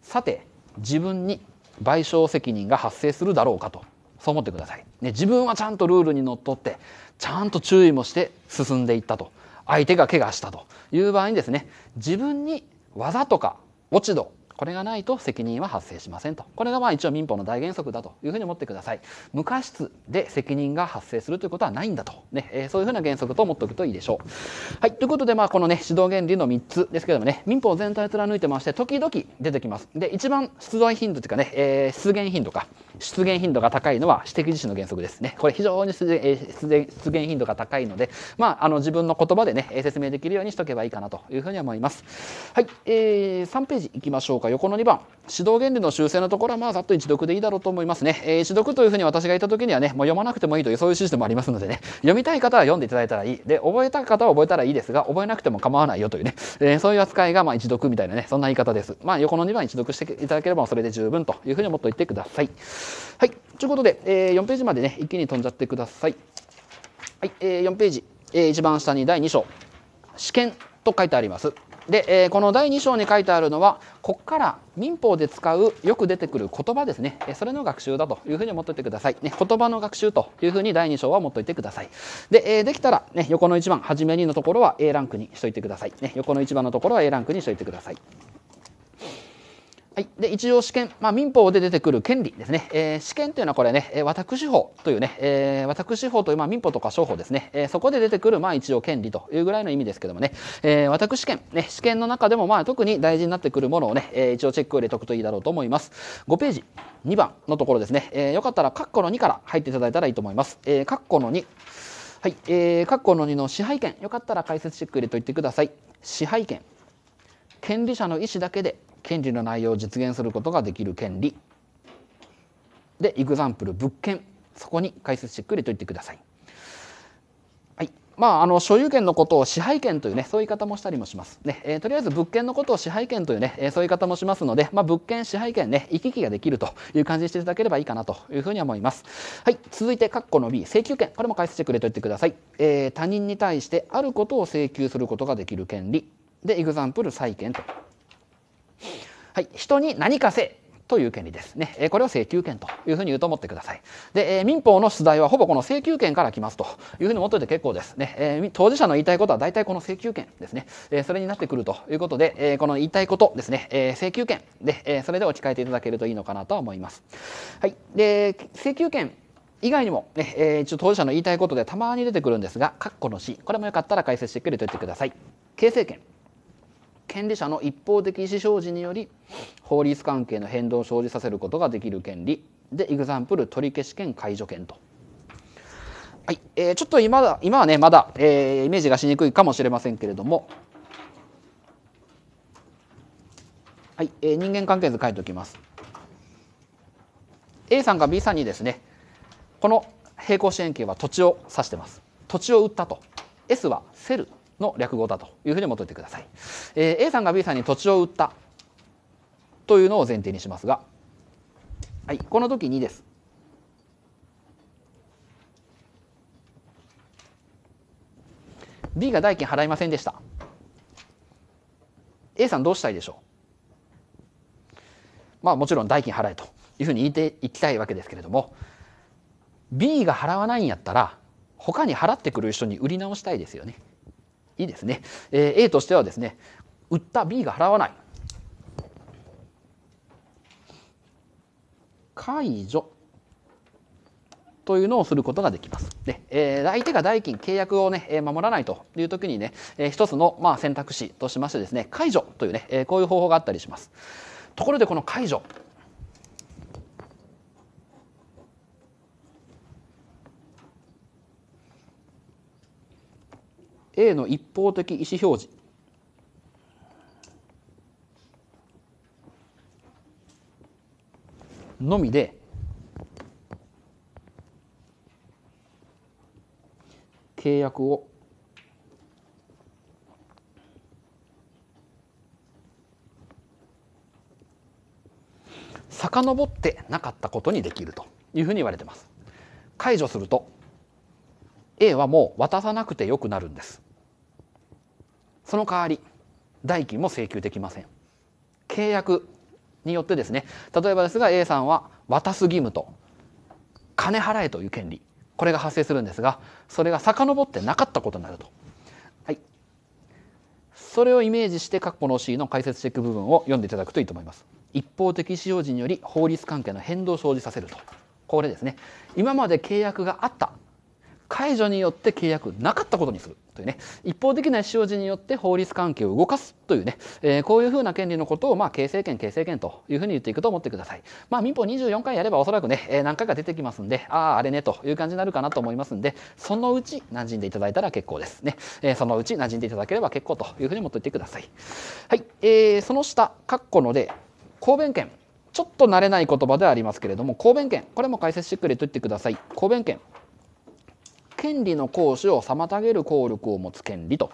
さて自分に賠償責任が発生するだろうかとそう思ってください、ね、自分はちゃんとルールにのっとってちゃんと注意もして進んでいったと相手が怪我したという場合にですね自分に技とか落ち度これがないと責任は発生しませんとこれがまあ一応民法の大原則だというふうに思ってください無過失で責任が発生するということはないんだと、ねえー、そういうふうな原則と思っておくといいでしょうはいということでまあこのね指導原理の3つですけどもね民法全体を貫いてまして時々出てきますで一番出題頻度というかね、えー、出現頻度か出現頻度が高いのは私的自身の原則ですねこれ非常に出現,、えー、出現出現頻度が高いのでまああの自分の言葉でね説明できるようにしとけばいいかなというふうに思いますはい、えー、3ページいきましょうかか横の2番指導原理の修正のところはまあざっと一読でいいだろうと思いますね、えー、一読というふうに私が言った時にはねもう読まなくてもいいというそういうシステムもありますのでね [laughs] 読みたい方は読んでいただいたらいいで覚えた方は覚えたらいいですが覚えなくても構わないよというね、えー、そういう扱いがまあ一読みたいなねそんな言い方ですまあ横の2番一読していただければそれで十分というふうに思っておいてくださいはいということで、えー、4ページまでね一気に飛んじゃってくださいはい、えー、4ページ、えー、一番下に第2章試験と書いてありますで、えー、この第2章に書いてあるのはここから民法で使うよく出てくる言葉ですね、えそれの学習だというふうに思っておいてください、ね、言葉の学習というふうに第2章は思っておいてくださいで、えー、できたら、ね、横の1番初めにのところは A ランクにしといてください、ね、横の1番のところは A ランクにしといてくださいはい、で一応試験、まあ、民法で出てくる権利ですね、えー、試験というのはこれね、私法というね、えー、私法という、まあ、民法とか商法ですね、えー、そこで出てくる、まあ、一応権利というぐらいの意味ですけどもね、えー、私権、ね、試験の中でも、まあ、特に大事になってくるものをね、えー、一応チェックを入れておくといいだろうと思います。5ページ、2番のところですね、えー、よかったら、括弧の2から入っていただいたらいいと思います。えー、括弧の2はい、えー、括弧の2の支配権、よかったら解説チェック入れておいてください。支配権、権利者の意思だけで権利の内容を実現することができる権利でエグザンプル物件そこに解説しっくりと言ってください。まあ、あの所有権のことを支配権というねそういう言い方もしたりもします、ねえー、とりあえず物件のことを支配権というね、えー、そういう言い方もしますので、まあ、物件支配権ね行き来ができるという感じにしていただければいいかなというふうに思います、はい、続いて括弧の B 請求権これも解説してくれと言ってください、えー、他人に対してあることを請求することができる権利でエグザンプル債権とはい、人に何かせという権利ですね。これを請求権というふうに言うと思ってください。で、え民法の出題はほぼこの請求権から来ますというふうに思っておいて結構ですね。え当事者の言いたいことは大体この請求権ですね。えそれになってくるということで、えこの言いたいことですね、え請求権で、えそれで置き換えていただけるといいのかなと思います。はい。で、請求権以外にもね、えー、一応当事者の言いたいことでたまに出てくるんですが、括弧の C、これもよかったら解説してくれといてください。形成権権利者の一方的意思表示により法律関係の変動を生じさせることができる権利でエグザンプル取消権解除権と。はいえー、ちょっと今だ今はねまだ、えー、イメージがしにくいかもしれませんけれども、はいえー、人間関係図書いておきます。A さんが B さんにですねこの平行四辺形は土地を指してます土地を売ったと S はセルの略語だというふうに求めててください。えー、A さんが B さんに土地を売ったというのを前提にしますが、はい、この時にです。B が代金払いませんでした。A さんどうしたいでしょうまあもちろん代金払えというふうに言っていきたいわけですけれども B が払わないんやったら他に払ってくる人に売り直したいですよね。いいですね。えー、A としてはですね、売った B が払わない。解除というのをすることができます。で、えー、相手が代金、契約をね、え守らないという時にね、えー、一つの、まあ、選択肢としましてですね、解除というね、えー、こういう方法があったりします。ところでこの解除 A の一方的意思表示のみで契約を遡ってなかったことにできるというふうに言われてます。解除すると A はもう渡さなくてよくなるんです。その代わり代金も請求できません契約によってですね例えばですが A さんは渡す義務と金払えという権利これが発生するんですがそれが遡ってなかったことになると、はい、それをイメージして各去の C の解説していく部分を読んでいただくといいと思います一方的使用時により法律関係の変動を生じさせるとこれですね今まで契約があった解除によって契約なかったことにするというね一方的な使用時によって法律関係を動かすというね、えー、こういうふうな権利のことをまあ形成権形成権というふうに言っていくと思ってくださいまあ民法24回やればおそらくね、えー、何回か出てきますんであああれねという感じになるかなと思いますんでそのうち馴染んでいただいたら結構ですね、えー、そのうち馴染んでいただければ結構というふうに持っていてくださいはい、えー、その下括弧ので公弁権ちょっと慣れない言葉ではありますけれども公弁権これも解説してくれと言ってください公弁権権利の行使を妨げる効力を持つ権利と。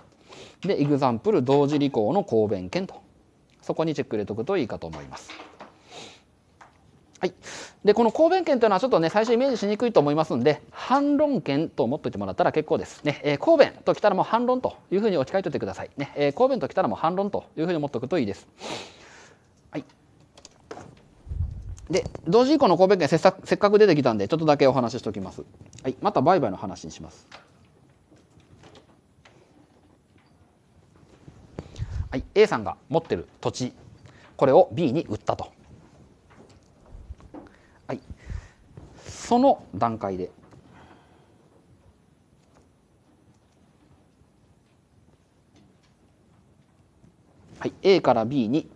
で、イグザンプル同時履行の公弁権と。そこにチェック入れておくといいかと思います。はい。で、この公弁権というのはちょっとね、最初イメージしにくいと思いますんで、反論権と思っといてもらったら結構ですね。えー、公弁ときたらもう反論というふうに置き換えておいてください。ね、えー、公弁ときたらもう反論というふうに思っておくといいです。で、同時以降の神戸県せっかく出てきたんで、ちょっとだけお話ししておきます。はい、また売買の話にします。はい、A さんが持ってる土地、これを B に売ったと。はい、その段階で。はい、A から B に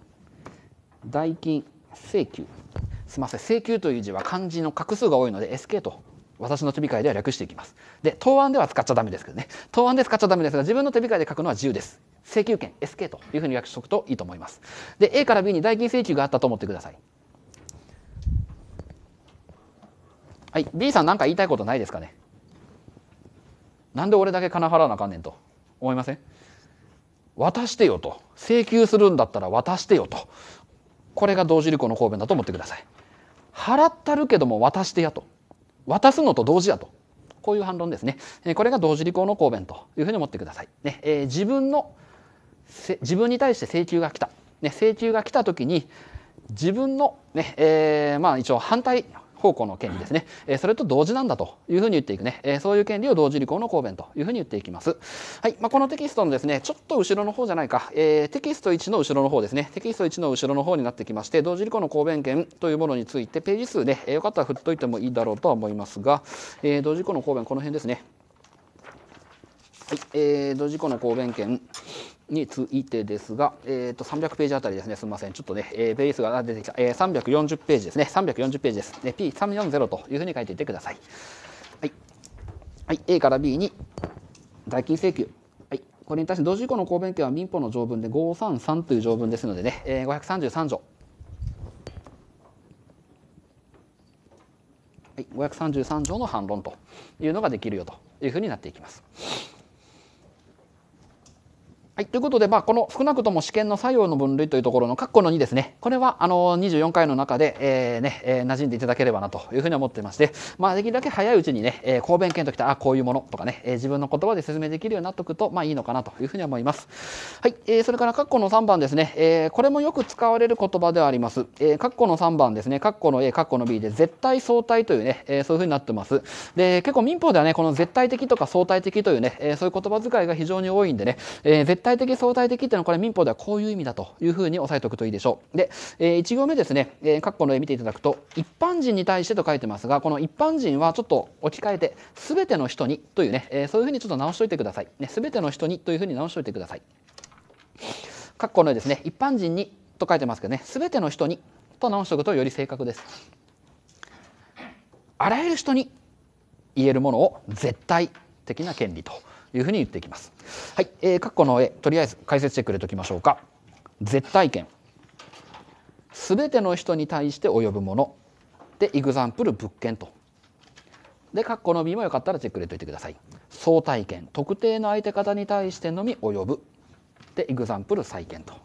代金請求すみません請求という字は漢字の画数が多いので SK と私の手控えでは略していきますで答案では使っちゃダメですけどね答案で使っちゃダメですが自分の手控えで書くのは自由です請求権 SK というふうに訳しておくといいと思いますで A から B に代金請求があったと思ってくださいはい B さん何か言いたいことないですかねなんで俺だけ金払わなあかんねんと思いません渡してよと請求するんだったら渡してよとこれが同時流行の方便だと思ってください払ったるけども渡してやと渡すのと同時やとこういう反論ですねこれが同時履行の公弁というふうに思ってください、ねえー、自分の自分に対して請求が来た、ね、請求が来た時に自分のね、ねえー、まあ一応反対奉校の権利ですね、えそれと同時なんだというふうに言っていくね、えそういう権利を同時履行の公弁というふうに言っていきます。はい。まあ、このテキストのですね、ちょっと後ろの方じゃないか、えテキスト1の後ろの方ですね、テキスト1の後ろの方になってきまして、同時履行の公弁権というものについて、ページ数で、えよかったら振っておいてもいいだろうとは思いますが、え同時履行の公弁、この辺ですね。はい。えー、同時履行の公弁権。についてですが、えー、と300ページあたりですね、すみません、ちょっとね、えー、ベースが出てきた、えー、340ページですね、340ページです、ね、P340 というふうに書いていてください。はい、はい、A から B に代金請求。はい、これに対して同時以降の公弁権は民法の条文で533という条文ですのでね、えー、533条。はい、533条の反論というのができるよというふうになっていきます。はい、ということで、まあ、この少なくとも試験の作用の分類というところの括弧の2ですね。これは、あの、24回の中で、えー、ね、えー、馴染んでいただければなというふうに思ってまして、まあ、できるだけ早いうちにね、えー、公弁検討きた、あ、こういうものとかね、えー、自分の言葉で説明できるようになっておくと、まあ、いいのかなというふうに思います。はい、えー、それから括弧の3番ですね。えー、これもよく使われる言葉ではあります。えー、括弧の3番ですね。括弧の A、括弧の B で、絶対相対というね、えー、そういうふうになってます。で、結構民法ではね、この絶対的とか相対的というね、えー、そういう言葉遣いが非常に多いんでね、えー、絶対体的相対的っていうのはこれ民法ではこういう意味だというふうに押さえておくといいでしょう。で、えー、1行目ですね、えー、括弧の絵見ていただくと一般人に対してと書いてますがこの一般人はちょっと置き換えて全ての人にというね、えー、そういうふうにちょっと直しといてください。ね、全ての人にというふうに直しといてください。括弧の絵ですね一般人にと書いてますけどね全ての人にと直しておくとより正確です。あらゆる人に言えるものを絶対的な権利と。いうふうに言っていきます。はい、えー、括弧の絵、とりあえず解説してくれときましょうか。絶対権。すべての人に対して及ぶもの。で、エグザンプル物件と。で、括弧の B もよかったらチェック入れといてください。相対権、特定の相手方に対してのみ及ぶ。で、エグザンプル債権と。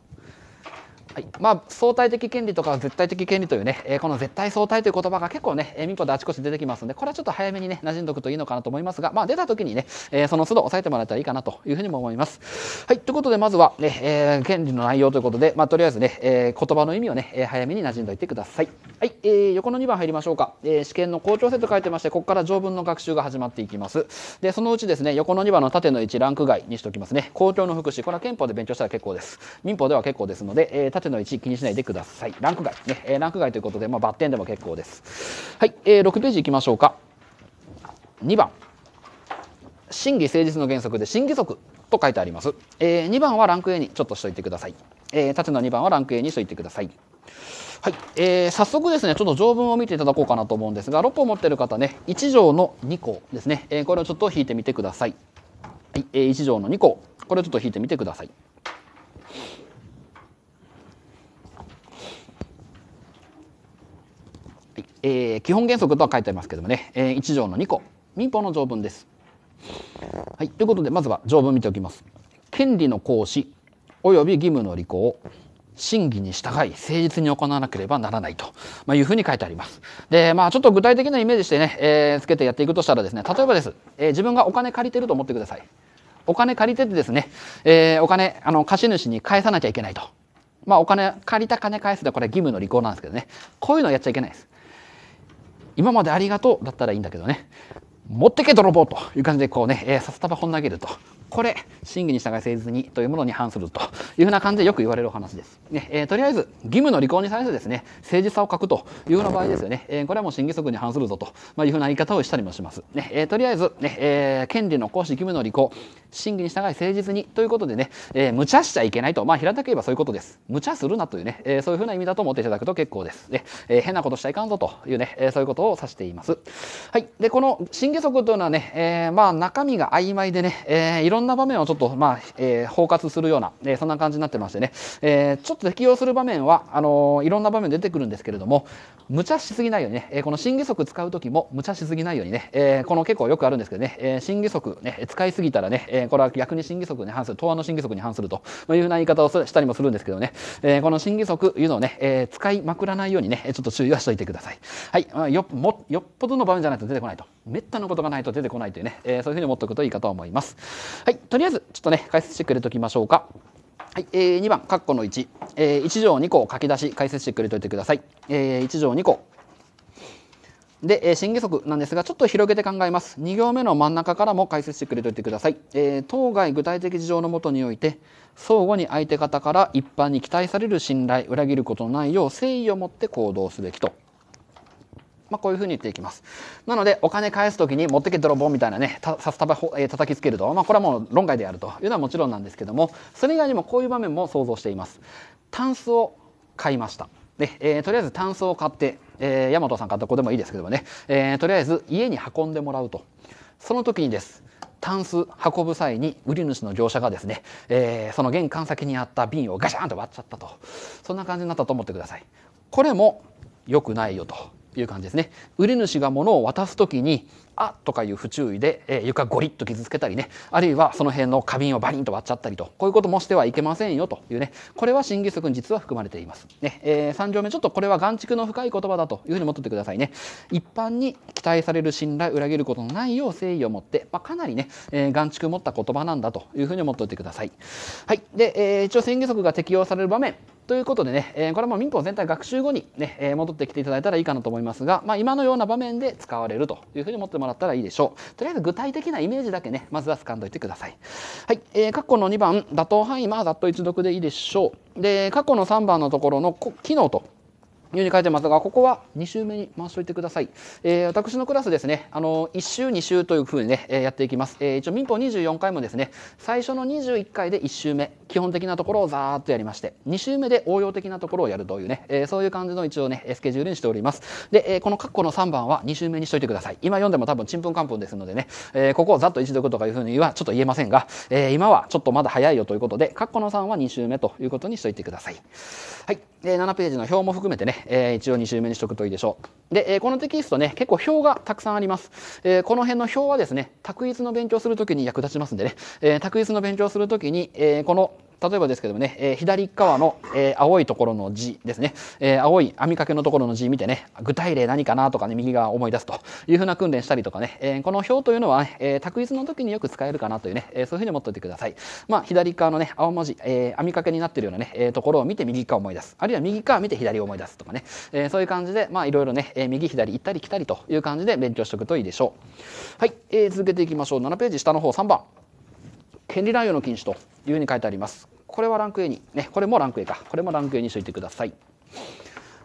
はいまあ、相対的権利とか絶対的権利というね、えー、この絶対相対という言葉が結構ね、えー、民法であちこち出てきますのでこれはちょっと早めにね馴染んでおくといいのかなと思いますが、まあ、出た時にね、えー、その都度押さえてもらえたらいいかなというふうにも思います。はい、ということでまずはね、えー、権利の内容ということで、まあ、とりあえずね、え言葉の意味をね、え早めに馴染んでおいてください。はい、えー、横の2番入りましょうか、え試験の校長生と書いてましてここから条文の学習が始まっていきます。でそのうちですね横の2番の縦の1ランク外にしておきますね校長の福祉これは憲法で勉強したら結構です民法では結構ですので、え縦の位置気にしないでください。ランク外。ね、えー、ランク外ということで、まあ、バッテンでも結構です。はい、えー、6ページいきましょうか。2番。審議誠実の原則で審議則と書いてあります。えー、2番はランク A にちょっとしといてください。えー、縦の2番はランク A にしといてください。はい、えー、早速ですね、ちょっと条文を見ていただこうかなと思うんですが、6本持ってる方ね、1条の2項ですね、えー、これをちょっと引いてみてください。はい、えー、1条の2項、これをちょっと引いてみてください。えー、基本原則とは書いてありますけどもね、えー、1条の2項民法の条文です。はい、ということでまずは条文見ておきます。権利の行使及び義務の履行審議に従い誠実に行わなければならないと、まいうふうに書いてあります。で、まあちょっと具体的なイメージしてね、えー、つけてやっていくとしたらですね、例えばです、えー、自分がお金借りてると思ってください。お金借りててですね、えー、お金、あの、貸主に返さなきゃいけないと。まあお金、借りた金返すでこれ義務の履行なんですけどね、こういうのをやっちゃいけないです。今までありがとうだったらいいんだけどね持ってけ泥棒という感じでこうね、えー、札束ほん投げるとこれ、審議に従い誠実にというものに反するというふうな感じでよく言われるお話です。ねえー、とりあえず、義務の履行に際してですね、誠実さを欠くというような場合ですよね。えー、これはもう審議則に反するぞと、まあ、いうふうな言い方をしたりもします。ねえー、とりあえずね、え権利の行使義務の履行、審議に従い誠実にということでね、え無茶しちゃいけないと、まあ、平たく言えばそういうことです。無茶するなというね、えそういうふうな意味だと思っていただくと結構です。ねえ変なことしちゃいかんぞというね、えそういうことを指しています。はい。で、この審議則というのはね、えまあ、中身が曖昧でね、えー、いろんろんな場面をちょっと、まあ、えー、包括するような、えー、そんな感じになってましてね、えー、ちょっと適用する場面は、あのいろんな場面出てくるんですけれども、無茶しすぎないようにね、えこの新義足使う時も無茶しすぎないようにね、えこの結構よくあるんですけどね、え義足、則ね、使いすぎたらね、えこれは逆に新義足に反する、答案の新義足に反するというような言い方をしたりもするんですけどね、えこの新義足いうのをね、え使いまくらないようにね、ちょっと注意はしておいてください。はい、まあ、よもよっぽどの場面じゃないと出てこないと。めったなことがないと出てこないというね、えそういうふうに思っておくといいかと思います。ははい、とりあえずちょっとね解説してくれときましょうか。はいえー、2番、括弧の1、えー、1条2項書き出し解説してくれといてください。えー、1条2項で、えー、審議則なんですがちょっと広げて考えます2行目の真ん中からも解説してくれといてください、えー、当該具体的事情のもとにおいて相互に相手方から一般に期待される信頼裏切ることのないよう誠意を持って行動すべきとまあ、こういうふうに言っていきます。なので、お金返すときに持ってけ泥棒みたいなね、たたたば、えー、叩きつけると、まあ、これはもう論外であるというのはもちろんなんですけども、それ以外にもこういう場面も想像しています。タンスを買いました。で、えー、とりあえずタンスを買って、えー、大和さん買った子でもいいですけどもね、えー、とりあえず家に運んでもらうと。その時にです、タンス運ぶ際に売り主の業者がですね、えー、その玄関先にあった瓶をガシャンと割っちゃったとそんな感じになったと思ってくださいこれも良くないよという感じですね。売り主が物を渡す時にあとかいう不注意で、えー、床ゴリッと傷つけたりねあるいはその辺の花瓶をバリンと割っちゃったりとこういうこともしてはいけませんよというねこれは審議則に実は含まれています。ねえー、3条目ちょっとこれは眼蓄の深い言葉だというふうに思っててくださいね。一般に期待される信頼裏切ることのないよう誠意を持って、まあ、かなりね、えー、眼蓄持った言葉なんだというふうに思っておいてください。はい、で、えー、一応宣言則が適用される場面ということでね、えー、これも民法全体学習後にね、えー、戻ってきていただいたらいいかなと思いますが、まあ、今のような場面で使われるというふうに思ってもららったらいいでしょう。とりあえず具体的なイメージだけね、まずは掴んどいてください。はい、えー、過去の2番、打倒範囲、まあざっと一読でいいでしょう。で、過去の3番のところの機能というふうに書いてますが、ここは2週目に回しておいてください。えー、私のクラスですね、あの、1週、2週というふうにね、えー、やっていきます。えー、一応民法24回もですね、最初の21回で1週目、基本的なところをざーっとやりまして、2週目で応用的なところをやるというね、えー、そういう感じの一応ね、スケジュールにしております。で、えー、この括弧の3番は2週目にしといてください。今読んでも多分ちんぷんかんぷんですのでね、えー、ここをざっと一読とかいうふうにはちょっと言えませんが、えー、今はちょっとまだ早いよということで、括弧の3は2週目ということにしといてください。はい。えー、7ページの表も含めてね、えー、一応2週目にしとくといいでしょう。で、えー、このテキストね、結構表がたくさんあります。えー、この辺の表はですね、択一の勉強するときに役立ちますんでね、え択一の勉強するときに、えこの例えばですけどもね、えー、左側の、えー、青いところの字ですね、えー、青い網掛けのところの字見てね、具体例何かなとかね、右側思い出すというふうな訓練したりとかね、えー、この表というのは、ね、えー、卓の時によく使えるかなというね、えー、そういうふうに思っておいてください。まあ、左側のね、青文字、えー、網掛けになっているようなね、えー、ところを見て右側思い出す。あるいは右側見て左を思い出すとかね、えー、そういう感じで、まあ、いろいろね、えー、右左行ったり来たりという感じで勉強しておくといいでしょう。はい、えー、続けていきましょう。7ページ下の方3番。権利乱用の禁止というふうに書いてあります。これはランク A に、ね、これもランク A か、これもランク A にしといてください。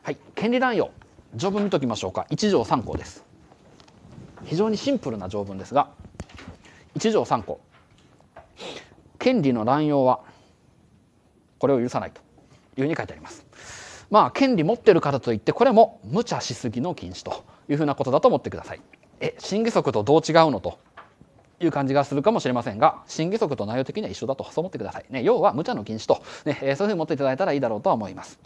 はい、権利乱用、条文見ときましょうか。1条3項です。非常にシンプルな条文ですが、1条3項。権利の乱用は、これを許さないというふうに書いてあります。まあ、権利持ってるからといって、これも無茶しすぎの禁止というふうなことだと思ってください。え、審議則とどう違うのという感じがするかもしれませんが審議則と内容的には一緒だとそう思ってください、ね、要は無茶の禁止と、ねえそういうふうに持っていただいたらいいだろうとは思います。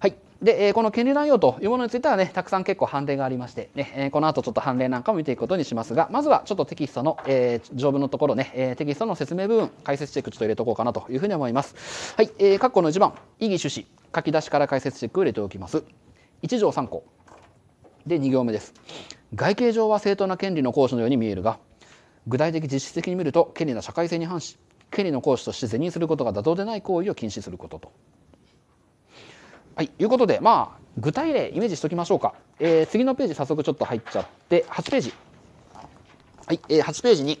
はいで、えこの権利内容というものについてはねたくさん結構判例がありまして、ねえこの後ちょっと判例なんかも見ていくことにしますがまずはちょっとテキストの、え条文のところね、えテキストの説明部分解説チェックちょっと入れとこうかなというふうに思います。はい、えー、括弧の1番異議趣旨書き出しから解説チェック入れておきます。1条3項で2行目です。外形上は正当な権利の行使のように見えるが具体的実質的に見ると権利の社会性に反し権利の行使として是認することが妥当でない行為を禁止することと。はい、いうことでまあ具体例イメージしておきましょうか、えー、次のページ早速ちょっと入っちゃって8ページはい、えー、8ページに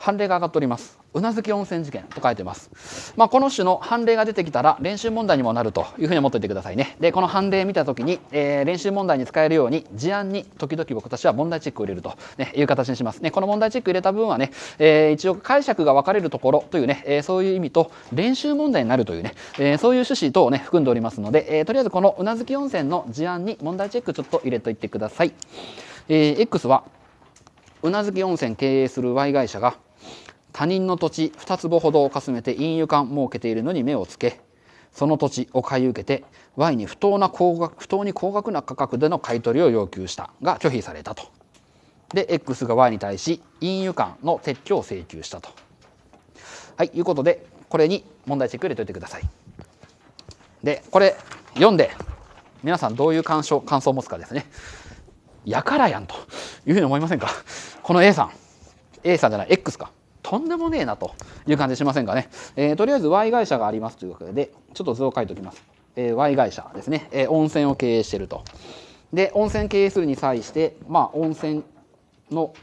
判例が上がっておりますうなずき温泉事件と書いてます。まあ、この種の判例が出てきたら練習問題にもなるというふうに思っておいてくださいね。で、この判例見た時に、えー、練習問題に使えるように事案に時々僕たちは問題チェックを入れると、ね、いう形にします。ね、この問題チェック入れた分はね、えー、一応解釈が分かれるところというね、えー、そういう意味と練習問題になるというね、えそういう趣旨等をね、含んでおりますので、えとりあえずこのうなずき温泉の事案に問題チェックちょっと入れといてください。え X はうなずき温泉経営する Y 会社が他人の土地二坪ほどをかすめて陰油管設けているのに目をつけその土地を買い受けて Y に不当な高額不当に高額な価格での買い取りを要求したが拒否されたと。で X が Y に対し飲油管の撤去を請求したと。はいいうことでこれに問題チェック入れておいてください。でこれ読んで皆さんどういう感想感想を持つかですね。やからやんというふうに思いませんかこの A さん A さんじゃない X か。とんでもねえなという感じしませんかね。えー、とりあえず Y 会社がありますということで、ちょっと図を書いておきます。えー、Y 会社ですね、えー、温泉を経営していると。で、温泉経営するに際して、まあ、温泉の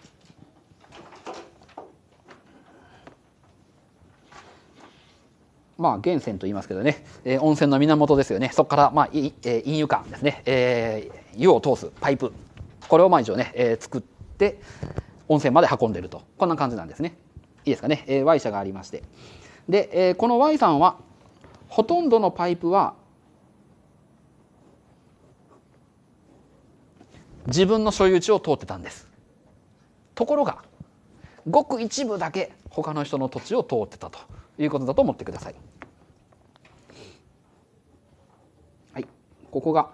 まあ、源泉と言いますけどね、えー、温泉の源ですよね、そこから、まあいえー、飲油管ですね、えー、湯を通すパイプ、これをまあ一応ね、えー、作って、温泉まで運んでると、こんな感じなんですね。いですかね、えー、Y 社がありましてで、えー、この Y さんはほとんどのパイプは自分の所有地を通ってたんですところがごく一部だけ他の人の土地を通ってたということだと思ってください。はい、ここが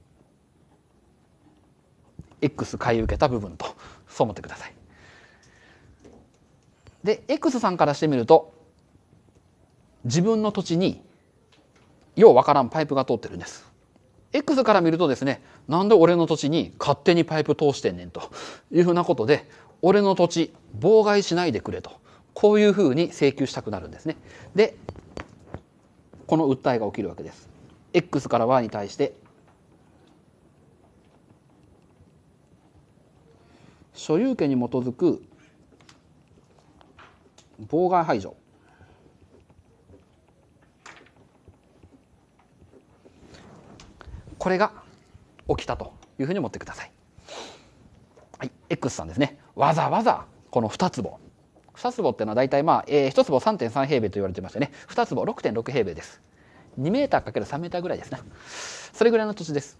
「X 買い受けた部分」とそう思ってください。で X さんからしてみると自分の土地にようわからんパイプが通ってるんです。X から見るとですねなんで俺の土地に勝手にパイプ通してんねんというふうなことで俺の土地妨害しないでくれとこういうふうに請求したくなるんですね。でこの訴えが起きるわけです。X から Y に対して所有権に基づく妨害排除これが起きたというふうに思ってください。はい、X さんですねわざわざこの2坪2坪っていうのは大体まあ、えー、1坪3.3平米と言われてましてね2坪6.6平米です2 m × 3ーぐらいですねそれぐらいの土地です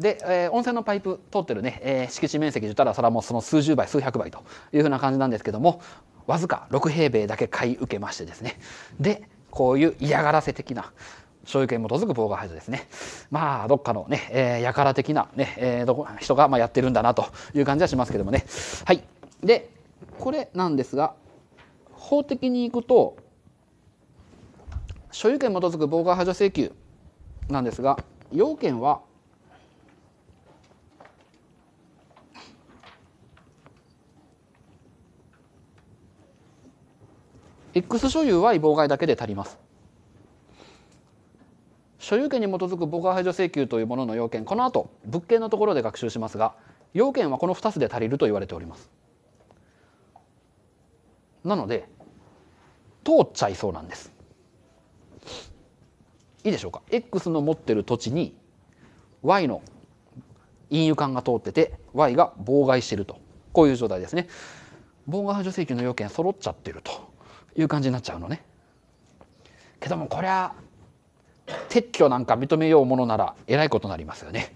で、えー、温泉のパイプ通ってるね、えー、敷地面積で言ったらそれはもうその数十倍数百倍というふうな感じなんですけどもわずか6平米だけ買い受けましてですねでこういう嫌がらせ的な所有権に基づく妨害排除ですねまあどっかのね、えー、やから的なね、えー、どこ人がまあやってるんだなという感じはしますけどもねはいでこれなんですが法的にいくと所有権に基づく妨害排除請求なんですが要件は X 所有は妨害だけで足ります。所有権に基づく妨害排除請求というものの要件この後物件のところで学習しますが要件はこの2つで足りると言われております。なので通っちゃいそうなんです。いいでしょうか X の持ってる土地に Y の陰油管が通ってて Y が妨害してるとこういう状態ですね。妨害排除請求の要件揃っちゃってるという感じになっちゃうのね。けどもこりゃ撤去なんか認めようものならえらいことなりますよね。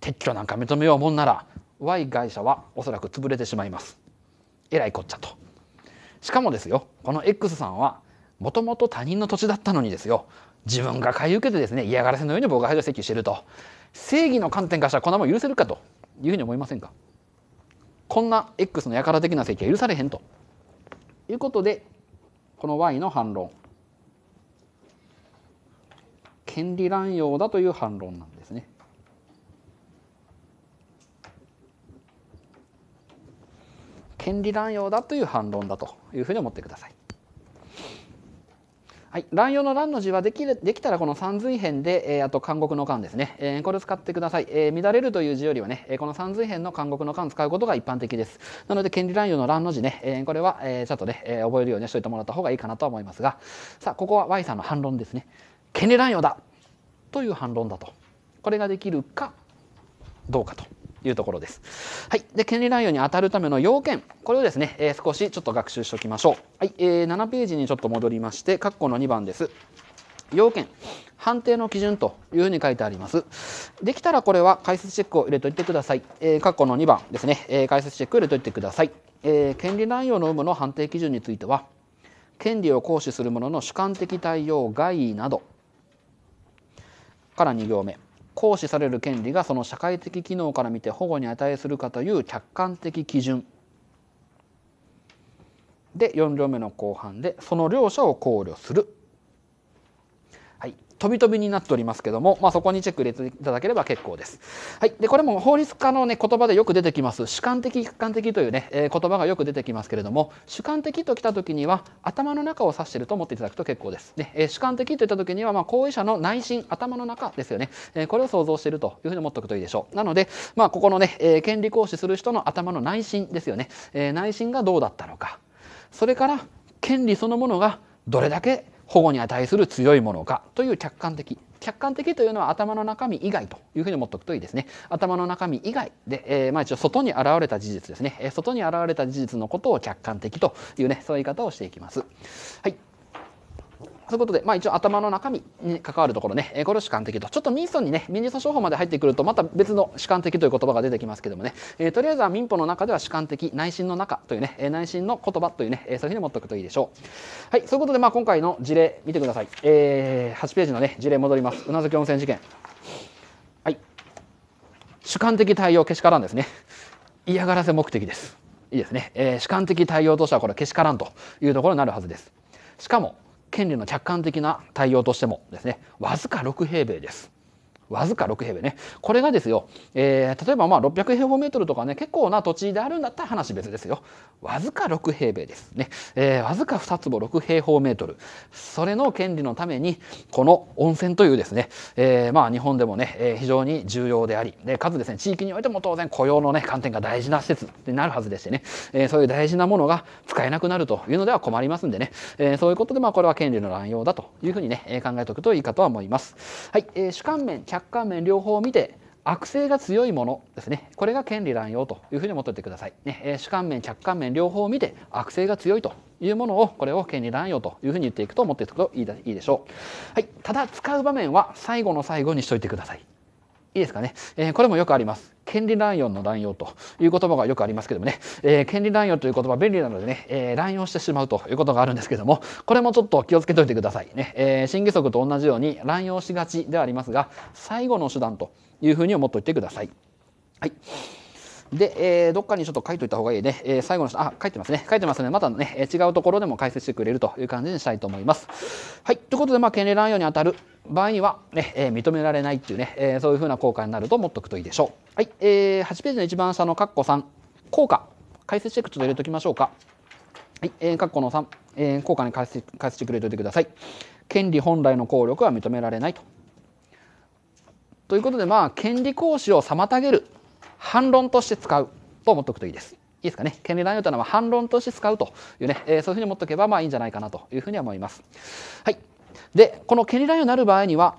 撤去なんか認めようもんなら Y 会社はおそらく潰れてしまいます。えらいこっちゃと。しかもですよこの X さんはもともと他人の土地だったのにですよ自分が買い受けてですね嫌がらせのように妨害排除請求してると正義の観点からしたらこんなもん許せるかというふうに思いませんかこんな X の輩的な請求は許されへんということでこの Y の反論権利乱用だという反論なんですね。権利乱用だという反論だというふうに思ってください。はい、乱用の乱の字はできるできたらこの三髄編で、えー、あと監獄の間ですね、えー、これ使ってください、えー、乱れるという字よりはねこの三髄編の監獄の漢使うことが一般的ですなので権利乱用の乱の字ね、えー、これは、えー、ちょっとね、えー、覚えるようにしといてもらった方がいいかなと思いますがさあここは Y さんの反論ですね権利乱用だという反論だとこれができるかどうかと。いうところです。はい。で、権利乱用に当たるための要件。これをですね、えー、少しちょっと学習しておきましょう。はい。えー、7ページにちょっと戻りまして、括弧の2番です。要件。判定の基準というふうに書いてあります。できたらこれは解説チェックを入れといてください。えー、括弧の2番ですね、えー、解説チェックを入れといてください。えー、権利乱用の有無の判定基準については、権利を行使する者の主観的対応外などから2行目。行使される権利がその社会的機能から見て保護に値するかという客観的基準で4両目の後半でその両者を考慮する飛び飛びになっておりますけども、まあ、そこにチェック入れていただければ結構です。はい。で、これも法律家のね、言葉でよく出てきます、主観的、客観的というね、えー、言葉がよく出てきますけれども、主観的ときた時には、頭の中を指していると思っていただくと結構です。ね、えー、主観的といった時には、まあ、後遺者の内心、頭の中ですよね。えー、これを想像しているというふうに思っておくといいでしょう。なので、まあ、ここのね、えー、権利行使する人の頭の内心ですよね。えー、内心がどうだったのか。それから、権利そのものがどれだけ保護に値する強いものかという客観的客観的というのは頭の中身以外というふうに思っておくといいですね。頭の中身以外で、えー、まあ一応外に現れた事実ですね。外に現れた事実のことを客観的というね、そういう言い方をしていきます。はい。そういうことで、まあ一応頭の中身に関わるところね、えこれを主観的と。ちょっと民訴にね、民事訴訟法まで入ってくると、また別の主観的という言葉が出てきますけどもね、えとりあえずは民法の中では主観的、内心の中というね、え内心の言葉というね、えそういうふうに持っておくといいでしょう。はい、そういうことで、まあ今回の事例見てください。えー、8ページのね、事例戻ります。うなずき温泉事件。はい。主観的対応けしからんですね。嫌がらせ目的です。いいですね。えー、主観的対応としてはこれけしからんというところになるはずです。しかも、権利の客観的な対応としてもですねわずか6平米ですわずか6平米ねこれがですよ、えー、例えばまあ600平方メートルとかね結構な土地であるんだったら話別ですよわずか6平米ですね、えー、わずか2坪6平方メートルそれの権利のためにこの温泉というですね、えー、まあ日本でもね、えー、非常に重要でありでかつですね地域においても当然雇用のね観点が大事な施設になるはずでしてね、えー、そういう大事なものが使えなくなるというのでは困りますんでね、えー、そういうことでまあこれは権利の乱用だというふうにね考えておくといいかとは思います。はい、えー、主観面客観面両方を見て悪性が強いものですねこれが権利乱用というふうに思っておいてください、ねえ主観面客観面両方を見て悪性が強いというものをこれを権利乱用というふうに言っていくと思っておくといいでしょう、はい、ただ使う場面は最後の最後にしといてくださいいいですかね。えー、これもよくあります。権利乱用の乱用という言葉がよくありますけどもね、えー、権利乱用という言葉便利なのでね、えー、乱用してしまうということがあるんですけども、これもちょっと気をつけておいてくださいね。えー、審議則と同じように乱用しがちではありますが、最後の手段というふうに思っておいてください。はい。で、えー、どっかにちょっと書いといた方がいいね。えー、最後の人、あ、書いてますね。書いてますね。またね、えー、違うところでも解説してくれるという感じにしたいと思います。はい。ということで、まあ、権利乱用に当たる場合にはね、えー、認められないっていうね、えー、そういうふうな効果になると思っておくといいでしょう。はい。えー、8ページの一番下のっこ3、効果。解説チェックちょっと入れておきましょうか。はい。えー、括弧の3、えー、効果に解説解説してくれておいてください。権利本来の効力は認められないと。ということで、まあ、権利行使を妨げる反論として使うと思っておくといいです。いいですかね。権利乱用というのは反論として使うというね、えー、そういうふうに思っておけばまあいいんじゃないかなというふうには思います。はい。で、この権利乱用になる場合には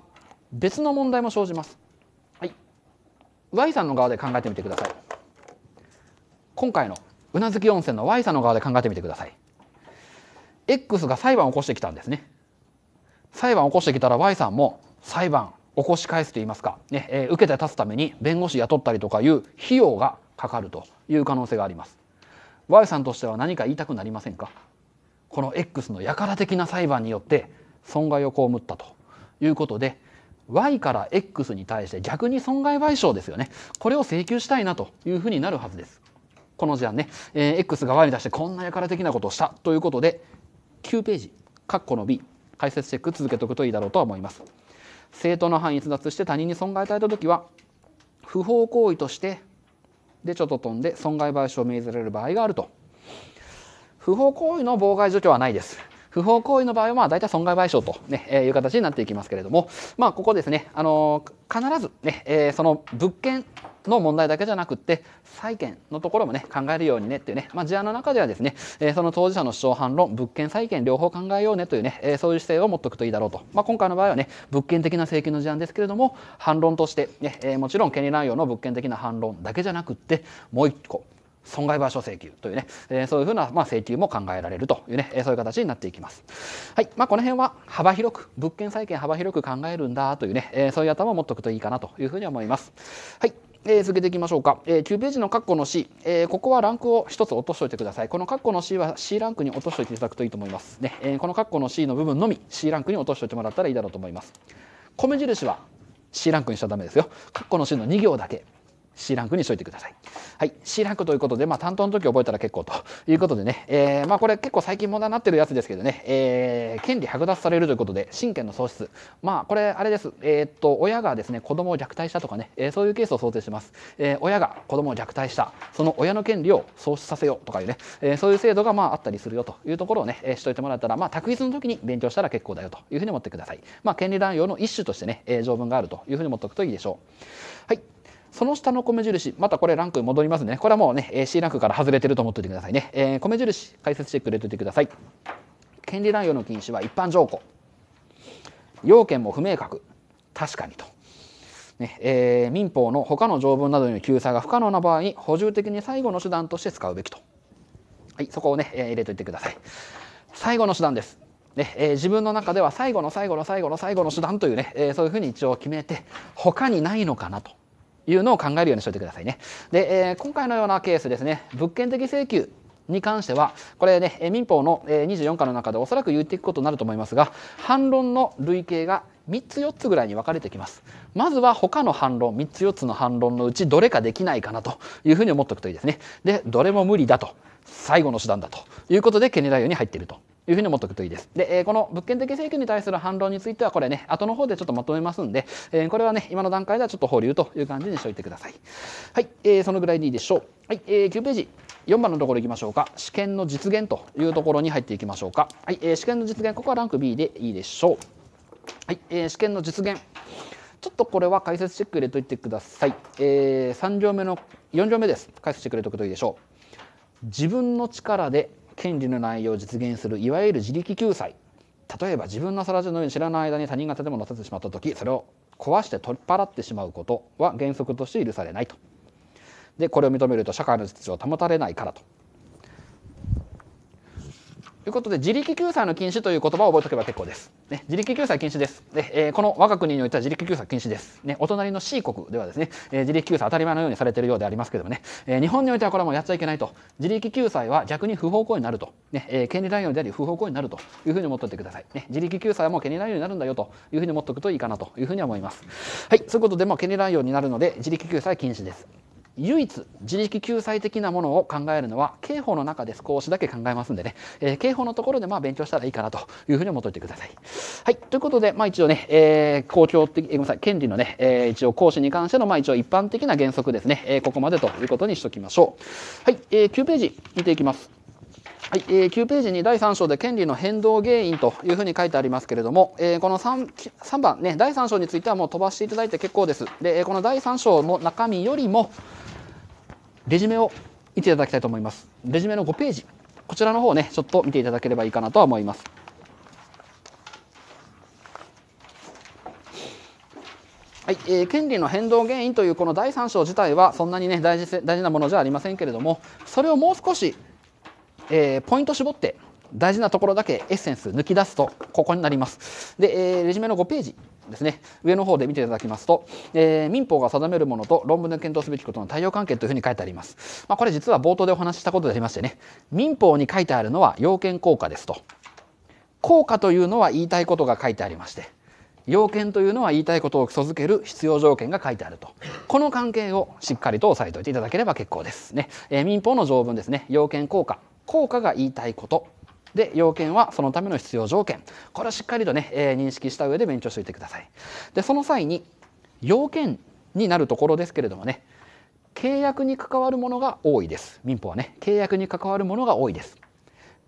別の問題も生じます。はい。Y さんの側で考えてみてください。今回の宇奈月温泉の Y さんの側で考えてみてください。X が裁判を起こしてきたんですね。裁判を起こしてきたら Y さんも裁判起こし返すといいますか、ねえー、受けて立つために弁護士雇ったりとかいう費用がかかるという可能性があります。Y さんとしては何か言いたくなりませんかこの X の輩的な裁判によって損害を被ったということで Y から X に対して逆に損害賠償ですよねこれを請求したいなというふうになるはずです。この事案ね、えー、X が Y に出してこんな輩的なことをしたということで9ページ括弧の B 解説チェック続けておくといいだろうと思います。正当な範囲逸脱して他人に損害を与えた時は不法行為としてでちょっと飛んで損害賠償を命ずられる場合があると不法行為の妨害除去はないです不法行為の場合はまあ大体損害賠償と、ねえいう形になっていきますけれども、まあ、ここですね、あの必ずね、えその物件の問題だけじゃなくて債権のところもね考えるようにねっていうね、まあ、事案の中ではですね、えー、その当事者の主張反論物件債権両方考えようねというね、えー、そういう姿勢を持っておくといいだろうと、まあ、今回の場合はね物件的な請求の事案ですけれども反論としてね、えー、もちろん権利乱用の物件的な反論だけじゃなくってもう一個損害賠償請求というね、えー、そういうふうな、まあ、請求も考えられるというね、えー、そういう形になっていきます。はい。まあ、この辺は幅広く、物件債権幅広く考えるんだというね、えー、そういう頭を持っておくといいかなというふうに思います。はい。えー、続けていきましょうか。えー、9ページの括弧の C、えー、ここはランクを1つ落としておいてください。この括弧の C は C ランクに落としておいていただくといいと思います。ね、えー、この括弧の C の部分のみ C ランクに落としておいてもらったらいいだろうと思います。米印は C ランクにしちゃダメですよ。括弧の C の2行だけ。C ランクにしといてください。はい、C ランクということで、まあ、担当の時覚えたら結構ということでね、えー、まあ、これ結構最近問題になってるやつですけどね、えー、権利剥奪されるということで、親権の喪失、まあ、これ、あれです、えー、っと親がですね子供を虐待したとかね、えー、そういうケースを想定します、えー、親が子供を虐待した、その親の権利を喪失させようとかいうね、えー、そういう制度がまああったりするよというところをね、えー、しといてもらったら、まあ、択一の時に勉強したら結構だよというふうに思ってください。まあ、権利乱用の一種としてね、えー、条文があるというふうに思っておくといいでしょう。その下の米印、またこれランクに戻りますね。これはもうね、C ランクから外れてると思っておいてくださいね。えー、米印、解説してくれておいてください。権利乱用の禁止は一般条項。要件も不明確。確かにと。ねえー、民法の他の条文などによる救済が不可能な場合補充的に最後の手段として使うべきと、はい、そこをね、えー、入れといてください最後の手段です、ねえー、自分の中では最後の最後の最後の最後の手段というね、えそういうふうに一応決めて他にないのかなというのを考えるようにしておいてくださいね。で、えー、今回のようなケースですね、物件的請求に関しては、これね、民法の24課の中でおそらく言っていくことになると思いますが、反論の類型が3つ4つぐらいに分かれてきます。まずは他の反論、3つ4つの反論のうちどれかできないかなというふうに思っておくといいですね。で、どれも無理だと、最後の手段だということで、懸念内容に入っていると。いうふうに思っておくといいです。で、えー、この物件的請求に対する反論については、これね、後の方でちょっとまとめますんで、えー、これはね、今の段階ではちょっと保留という感じにしておいてください。はい、えー、そのぐらいでいいでしょう。はい、えー、9ページ。4番のところいきましょうか。試験の実現というところに入っていきましょうか。はい、えー、試験の実現、ここはランク B でいいでしょう。はい、えー、試験の実現。ちょっとこれは解説チェック入れといてください。えー、3行目の、4行目です。解説してくク入れとくといいでしょう。自分の力で権利の内容を実現するいわゆる自力救済例えば自分の更地のように知らない間に他人が建物を建ててしまった時それを壊して取っ払ってしまうことは原則として許されないと。でこれを認めると社会の秩序を保たれないからとということで自力救済の禁止という言葉を覚えておけば結構です。ね、自力救済禁止です。でえー、この我が国においては自力救済禁止です。ね、お隣の C 国ではですね、えー、自力救済当たり前のようにされているようでありますけどもね、えー、日本においてはこれはもうやっちゃいけないと。自力救済は逆に不法行為になると。ねえー、権利乱用であり不法行為になるというふうに思っておいてください。ね、自力救済はもう権利乱用になるんだよというふうに思っておくといいかなというふうに思います。はい、そういうことでも権利乱用になるので自力救済禁止です。唯一自力救済的なものを考えるのは刑法の中で少しだけ考えますんでね、えー、刑法のところでまあ勉強したらいいかなというふうに思っておいてください。はい、ということで、まあ、一応ね、えー、公共的、えー、ごめんなさい、権利のね、えー、一応行使に関してのまあ一応一般的な原則ですね、えー、ここまでということにしておきましょう。はい、えー、9ページ見ていきます。はい、え9ページに第3章で権利の変動原因というふうに書いてありますけれども、えこの 3, 3番ね、第3章についてはもう飛ばしていただいて結構です。で、この第3章の中身よりも、レジュメを見ていただきたいと思います。レジュメの5ページ、こちらの方をね、ちょっと見ていただければいいかなとは思います。はいえー、権利の変動原因というこの第3章自体はそんなにね大事大事なものじゃありませんけれどもそれをもう少し、えー、ポイント絞って大事なところだけエッセンス抜き出すとここになりますで、えー、レジュメの5ページですね上の方で見ていただきますと、えー、民法が定めるものと論文で検討すべきことの対応関係というふうに書いてあります、まあ、これ実は冒頭でお話ししたことでありましてね民法に書いてあるのは要件効果ですと効果というのは言いたいことが書いてありまして要件というのは言いたいことを基礎づける必要条件が書いてあるとこの関係をしっかりと押さえておいていただければ結構ですね、えー、民法の条文ですね要件効果効果が言いたいことで要件はそのための必要条件これをしっかりとね、えー、認識した上で勉強しておいてください。でその際に要件になるところですけれどもね契約に関わるものが多いです民法はね契約に関わるものが多いです。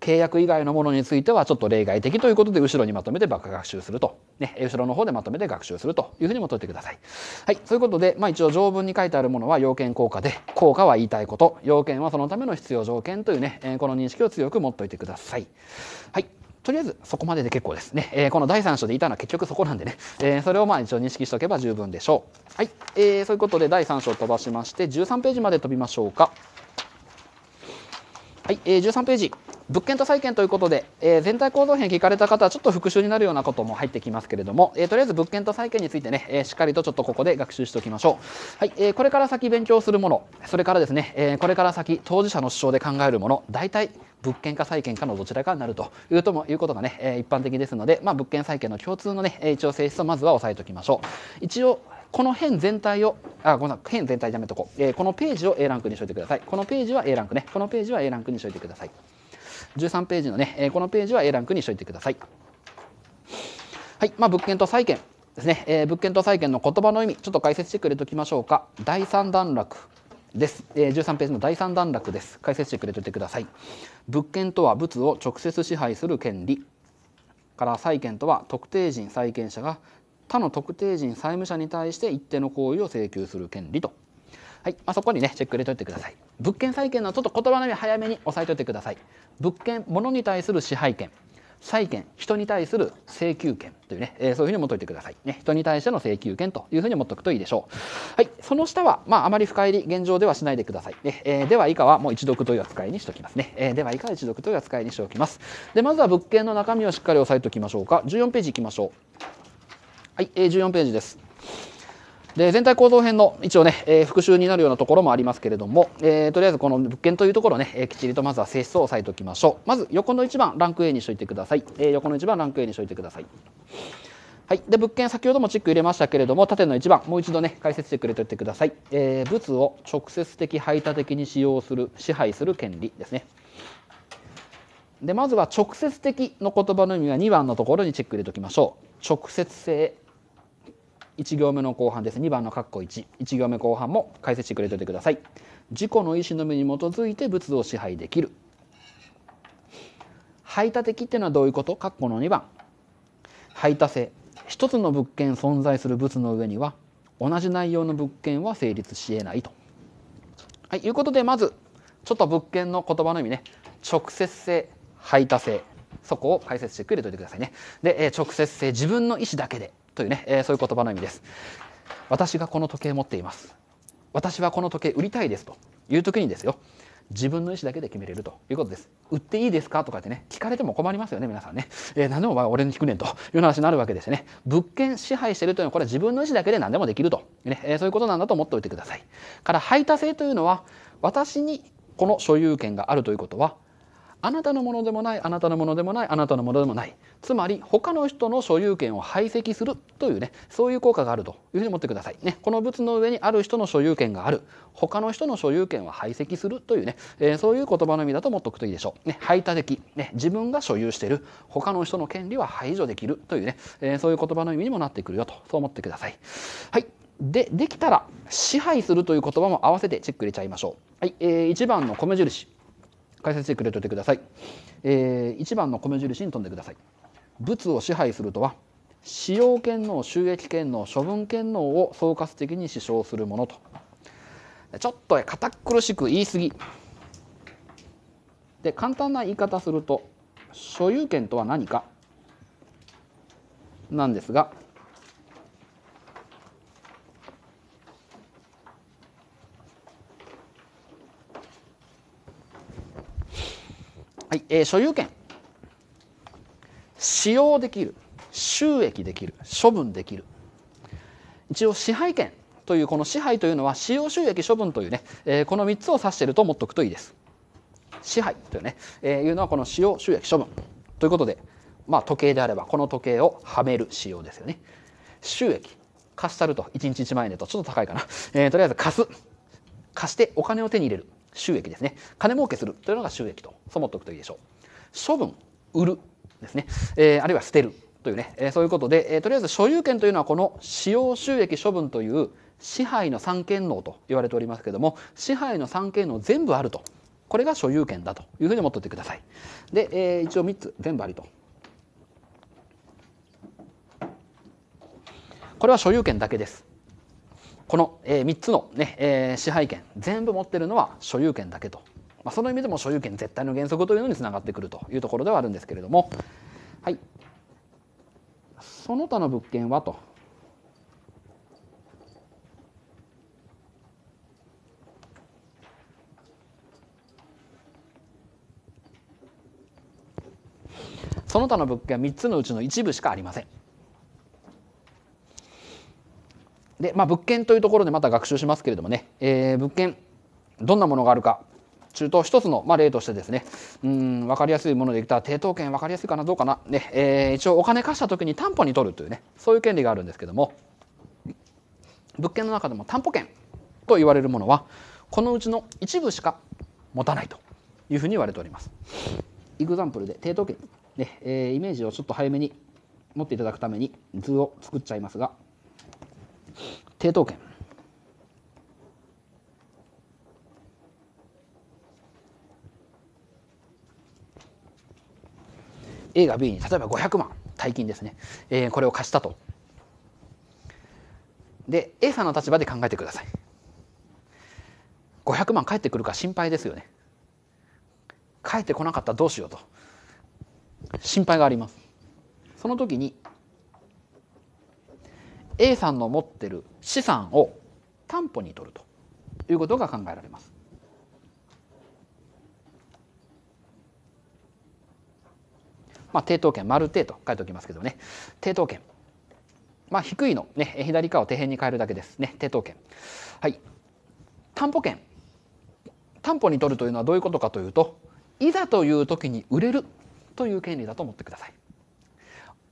契約以外のものについてはちょっと例外的ということで後ろにまとめて学習すると、ね、後ろの方でまとめて学習するというふうにもといてください。はい、そういうことで、まあ、一応条文に書いてあるものは要件効果で効果は言いたいこと要件はそのための必要条件というね、えこの認識を強く持っておいてください。はいとりあえずそこまでで結構ですね、えー、この第3章でいたのは結局そこなんでね、えー、それをまあ一応認識しておけば十分でしょう。はい、えー、そういうことで第3章を飛ばしまして13ページまで飛びましょうか。はい、えー、13ページ。物件と債券ということで、えー、全体構造編聞かれた方はちょっと復習になるようなことも入ってきますけれども、えー、とりあえず物件と債券についてね、えー、しっかりとちょっとここで学習しておきましょう、はいえこれから先勉強するものそれからですね、えこれから先当事者の主張で考えるもの大体物件か債券かのどちらかになるというともいうことがね、え一般的ですので、まあ、物件債券の共通のね一応性質をまずは押さえておきましょう一応この辺全体を、あ、ごめんなさい、辺全体やめとこう。えー、このページを A ランクにしといてください。このページは A ランクね。このページは A ランクにしといてください。13ページのね、えこのページは A ランクにしといてください。はい、まあ、物件と債権ですね、え物件と債権の言葉の意味、ちょっと解説してくれておきましょうか。第3段落です、え13ページの第3段落です。解説してくれておいてください。物件とは物を直接支配する権利。から債権とは特定人債権者が他の特定人債務者に対して一定の行為を請求する権利とはいまあ、そこにねチェック入れといてください物件債権のちょっと言葉の意味早めに押さえといてください物件物に対する支配権債権人に対する請求権というね、えー、そういうふうに持っておいてください、ね、人に対しての請求権というふうに持っておくといいでしょう、はい、その下は、まあ、あまり深入り現状ではしないでください、ねえー、では以下はもう一読という扱いにしておきますね、えー、では以下は一読という扱いにしておきますでまずは物件の中身をしっかり押さえておきましょうか14ページいきましょうはい、えー、14ページですで全体構造編の一応ね、えー、復習になるようなところもありますけれども、えー、とりあえずこの物件というところね、えー、きっちりとまずは性質を押さえておきましょうまず横の1番ランク A にしといてください、え横の1番ランク A にしといてくださいはい、で物件先ほどもチェック入れましたけれども縦の1番もう一度ね解説してくれておいてください、え物を直接的排他的に使用する支配する権利ですねでまずは直接的の言葉の意味は2番のところにチェック入れておきましょう直接性1行目の後半です2番の括弧11行目後半も解説してくれておいてください自己の意思のみに基づいて物を支配できる排他的っていうのはどういうこと括弧の2番排他性一つの物件存在する物の上には同じ内容の物件は成立し得ないと。はい、いうことでまずちょっと物件の言葉の意味ね直接性排他性そこを解説してくれておいてくださいね。で、え直接性自分の意思だけでというね、えー、そういう言葉の意味です。私がこの時計持っています。私はこの時計売りたいですという時にですよ。自分の意思だけで決めれるということです。売っていいですかとかってね、聞かれても困りますよね、皆さんね。えー、何でも俺に聞くねんという話になるわけですね。物件支配してるというのは、これは自分の意思だけで何でもできると、ねえー、そういうことなんだと思っておいてください。から、排他性というのは、私にこの所有権があるということは、あなたのものでもないあなたのものでもないあなたのものでもないつまり他の人の所有権を排斥するというねそういう効果があるというふうに思ってください。ね、このツの上にある人の所有権がある他の人の所有権は排斥するというね、えー、そういう言葉の意味だと思っておくといいでしょう。ね、排他的、ね、自分が所有している他の人の権利は排除できるというね、えー、そういう言葉の意味にもなってくるよとそう思ってください。はい、でできたら支配するという言葉も合わせてチェック入れちゃいましょう。はいえー、1番の米印解説してくれておいてください、えー、1番の米印に飛んでください物を支配するとは使用権能収益権能処分権能を総括的に支障するものとちょっと堅苦しく言い過ぎで簡単な言い方すると所有権とは何かなんですがはいえー、所有権使用できる収益できる処分できる一応支配権というこの支配というのは使用収益処分というね、えー、この3つを指していると思っておくといいです支配というね、えー、いうのはこの使用収益処分ということで、まあ、時計であればこの時計をはめる仕様ですよね収益貸したると1日1万円でとちょっと高いかな、えー、とりあえず貸す貸してお金を手に入れる収益ですね。金儲けするというのが収益と、そう思っておくといいでしょう。処分、売るですね。えー、あるいは捨てるというね、えー、そういうことで、えー、とりあえず所有権というのはこの使用収益処分という支配の三権能と言われておりますけれども、支配の三権能全部あると。これが所有権だというふうに思っておいてください。で、えー、一応3つ全部ありと。これは所有権だけです。この、え3つのね、え支配権全部持ってるのは所有権だけと、まあ、その意味でも所有権絶対の原則というのにつながってくるというところではあるんですけれども、はい、その他の物件はと。その他の物件は3つのうちの一部しかありません。で、まあ、物件というところでまた学習しますけれどもね、えー、物件、どんなものがあるか、中東一つの、まあ、例としてですね、うん、分かりやすいものでいったら、抵当権分かりやすいかな、どうかな、ねえー、一応お金貸した時に担保に取るというね、そういう権利があるんですけども、物件の中でも担保権と言われるものは、このうちの一部しか持たないというふうに言われております。イグザンプルで抵当権、ねえー、イメージをちょっと早めに持っていただくために図を作っちゃいますが、抵当権が B に例えば500万大金ですね、えー、これを貸したとで A さんの立場で考えてください500万返ってくるか心配ですよね返ってこなかったらどうしようと心配がありますその時に A さんの持ってる資産を担保に取るということが考えられます。まあ、抵当権丸抵と書いておきますけどね抵当権まあ低いの、ね、左側を底辺に変えるだけですね抵当権はい担保権担保に取るというのはどういうことかというといざという時に売れるという権利だと思ってください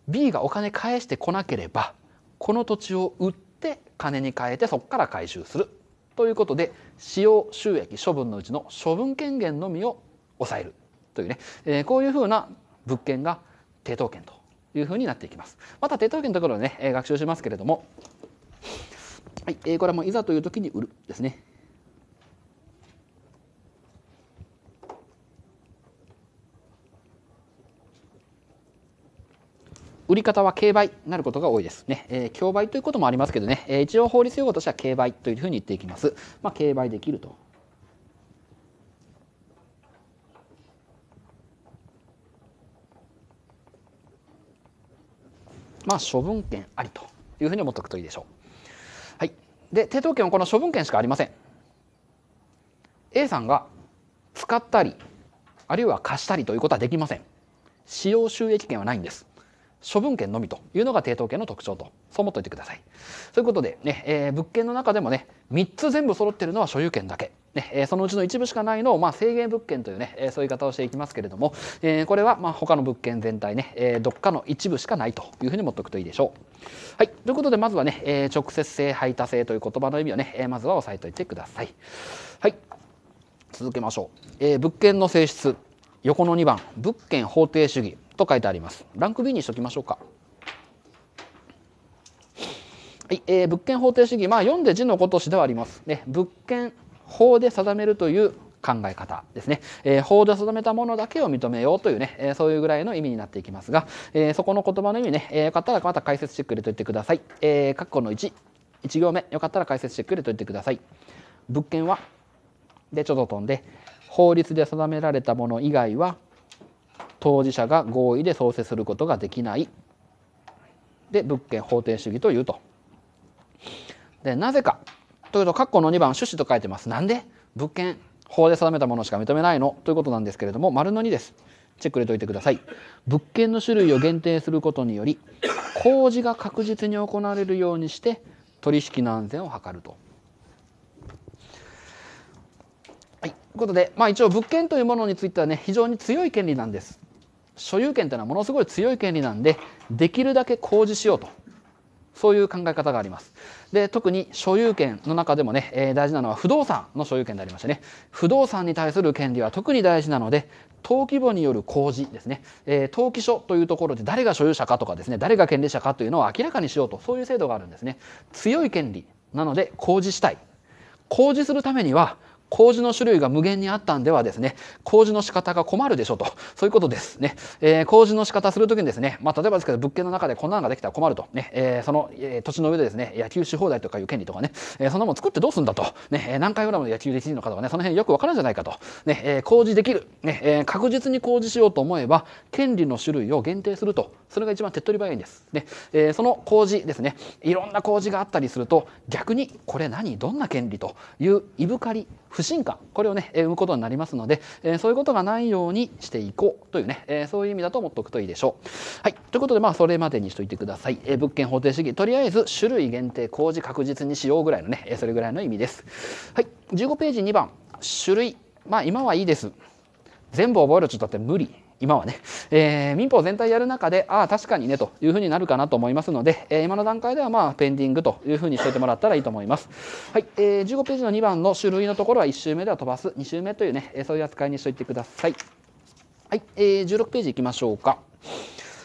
B がお金返してこなければこの土地を売って金に換えてそこから回収するということで使用収益処分のうちの処分権限のみを抑えるというね、えー、こういうふうな物件が抵当権というふうになっていきます。また抵当権のところでね、え学習しますけれども、はいえー、これはもういざという時に売るですね。売り方は競売なることが多いですね。えー、競売ということもありますけどね、えー、一応法律用語としては競売というふうに言っていきます。まあ、競売できると。まあ、処分権ありというふうに思っておくといいでしょう。はい、で抵当権はこの処分権しかありません。A さんが使ったりあるいは貸したりということはできません。使用収益権はないんです。処分権のみというのが抵当権の特徴とそう思っておいてください。ということでね、えー、物件の中でもね3つ全部揃ってるのは所有権だけ。ねえー、そのうちの一部しかないのを、まあ、制限物件というね、えー、そういう言い方をしていきますけれども、えー、これはまあ他の物件全体ね、えー、どっかの一部しかないというふうに持っておくといいでしょう。はい、ということでまずはね、えー、直接性排他性という言葉の意味をね、えー、まずは押さえておいてください。はい、続けましょう。えー、物件の性質横の2番物件法定主義と書いてあります。ランク B にしときましょうか。はい、えー、物件法定主義、まあ、読んで字のごとしではあります。ね、物件法で定めるという考え方ですね、えー、法で定めたものだけを認めようというね、えー、そういうぐらいの意味になっていきますが、えー、そこの言葉の意味ね、えー、よかったらまた解説してくク入れといてください。えー、括弧の1、1行目、よかったら解説してくク入れといてください。物件は、で、ちょっと飛んで、法律で定められたもの以外は、当事者が合意で創設することができないで物件法定主義というと。でなぜかというと括弧の2番趣旨と書いてます。なんで物件法で定めたものしか認めないのということなんですけれども丸の2です。チェック入れといてください。物件の種類を限定することにより工事が確実に行われるようにして取引の安全を図ると。はい、ということで、まあ、一応物件というものについてはね非常に強い権利なんです。所有権というのはものすごい強い権利なんでできるだけ工事しようとそういう考え方があります。で特に所有権の中でもね、えー、大事なのは不動産の所有権でありましてね不動産に対する権利は特に大事なので登記簿による公示ですね、えー、登記書というところで誰が所有者かとかですね誰が権利者かというのを明らかにしようとそういう制度があるんですね強い権利なので公示したい公示するためには麹の種類が無限にあったんではですね、麹の仕方が困るでしょと、そういうことですね。えー、麹の仕方するときにですね、まあ、例えばですけど、物件の中でこんなのができたら困ると、ね、えー、その、えー、土地の上でですね、野球し放題とかいう権利とかね、えー、そんなもん作ってどうすんだと、ね、えー、何回ぐらいで野球できるのかとかね、その辺よくわかるんじゃないかと、ね、えー、事できる、ね、えー、確実に工事しようと思えば、権利の種類を限定すると、それが一番手っ取り早いんです。ね、えー、その工事ですね、いろんな工事があったりすると、逆にこれ何どんな権利といういぶかり不信感これをね生むことになりますので、えそういうことがないようにしていこうというね、えそういう意味だと思っておくといいでしょう。はい、ということでまあそれまでにしといてください。え物件方程式とりあえず種類限定工事確実にしようぐらいのね、えそれぐらいの意味です。はい、15ページ2番種類まあ今はいいです。全部覚えろちょっとだって無理。今はね、えー、民法全体やる中で、ああ、確かにね、というふうになるかなと思いますので、えー、今の段階では、まあ、ペンディングというふうにしておいてもらったらいいと思います。はい、えー、15ページの2番の種類のところは1周目では飛ばす、2周目というね、そういう扱いにしておいてください。はい、えー、16ページいきましょうか。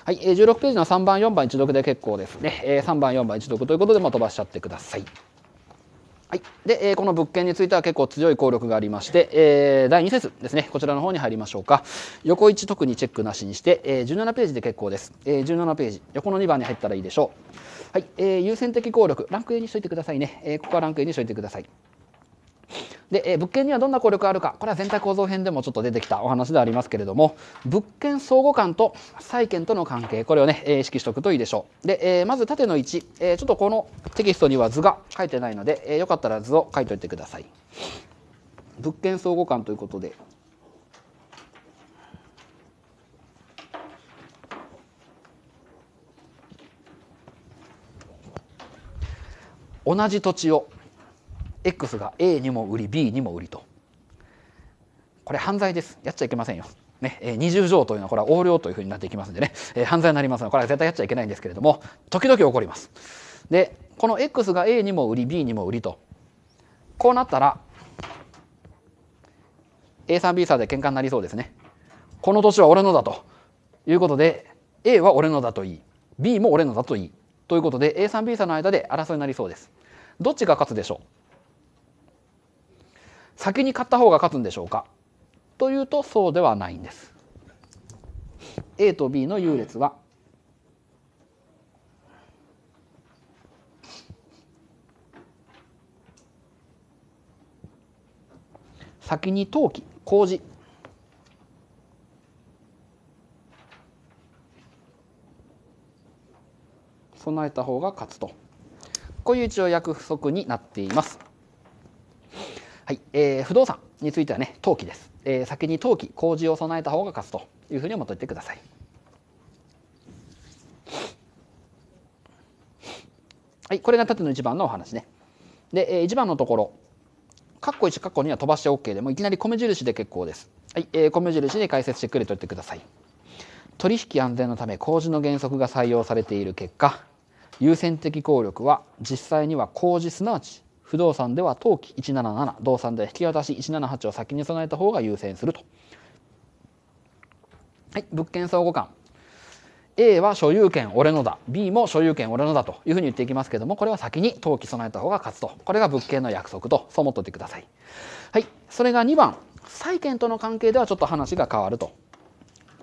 はい、えー、16ページの3番、4番、一読で結構ですね。えー、3番、4番、一読ということで、まあ、飛ばしちゃってください。はい、で、えー、この物件については結構強い効力がありまして、えー、第2節ですねこちらの方に入りましょうか横1特にチェックなしにして、えー、17ページで結構です、えー、17ページ横の2番に入ったらいいでしょうはい、えー、優先的効力ランク A にしといてくださいね、えー、ここはランク A にしといてくださいで、え物件にはどんな効力があるかこれは全体構造編でもちょっと出てきたお話でありますけれども物件相互感と債権との関係これをね、え意識しておくといいでしょうで、えまず縦の1、えちょっとこのテキストには図が書いてないので、えよかったら図を書いておいてください物件相互感ということで同じ土地を X が A にも売り B にも売りとこれ犯罪ですやっちゃいけませんよ。ね、二重条というのはこれは横領というふうになっていきますんでね、えー、犯罪になりますのでこれは絶対やっちゃいけないんですけれども時々起こります。でこの X が A にも売り B にも売りとこうなったら A さん B さんで喧嘩になりそうですね。この年は俺のだということで A は俺のだといい B も俺のだといいということで A さん B さんの間で争いになりそうです。どっちが勝つでしょう先に買った方が勝つんでしょうかというとそうではないんです。A と B の優劣は先に投機工事備えた方が勝つとこういう一応約束になっています。はい、えー、不動産についてはね、投機です。えー、先に投機、工事を備えた方が勝つというふうに思っておいてください。はい、これが縦の1番のお話ね。で、えー、1番のところ、カッコ1、カッコ2は飛ばして OK でもいきなり米印で結構です。はい、えー、米印で解説してくれといてください。取引安全のため工事の原則が採用されている結果、優先的効力は実際には工事すなわち不動産では当期177動産では引き渡し178を先に備えた方が優先すると。はい、物件相互間 A は所有権俺のだ B も所有権俺のだというふうに言っていきますけどもこれは先に登記備えた方が勝つとこれが物件の約束とそう思っておいてくださいはいそれが2番債権との関係ではちょっと話が変わると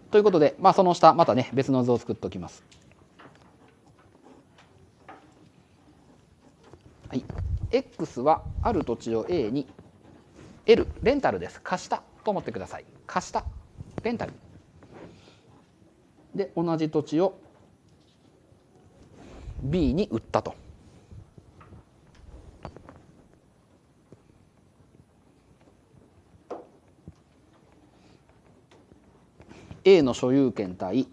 ということで、まあ、その下またね別の図を作っておきますはい x はある土地を A に L レンタルです貸したと思ってください貸したレンタルで同じ土地を B に売ったと。A の所有権対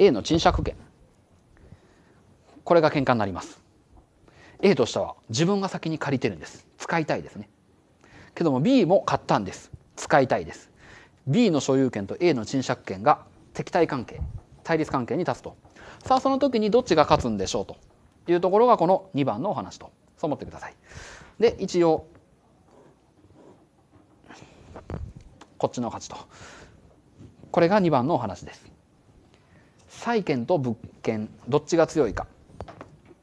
A の賃借権これが喧嘩になります A としては自分が先に借りてるんです使いたいですねけども B も買ったんです使いたいです B の所有権と A の賃借権が敵対関係対立関係に立つとさあその時にどっちが勝つんでしょうというところがこの2番のお話とそう思ってくださいで一応こっちの勝ちとこれが2番のお話です債権と物件どっちが強いか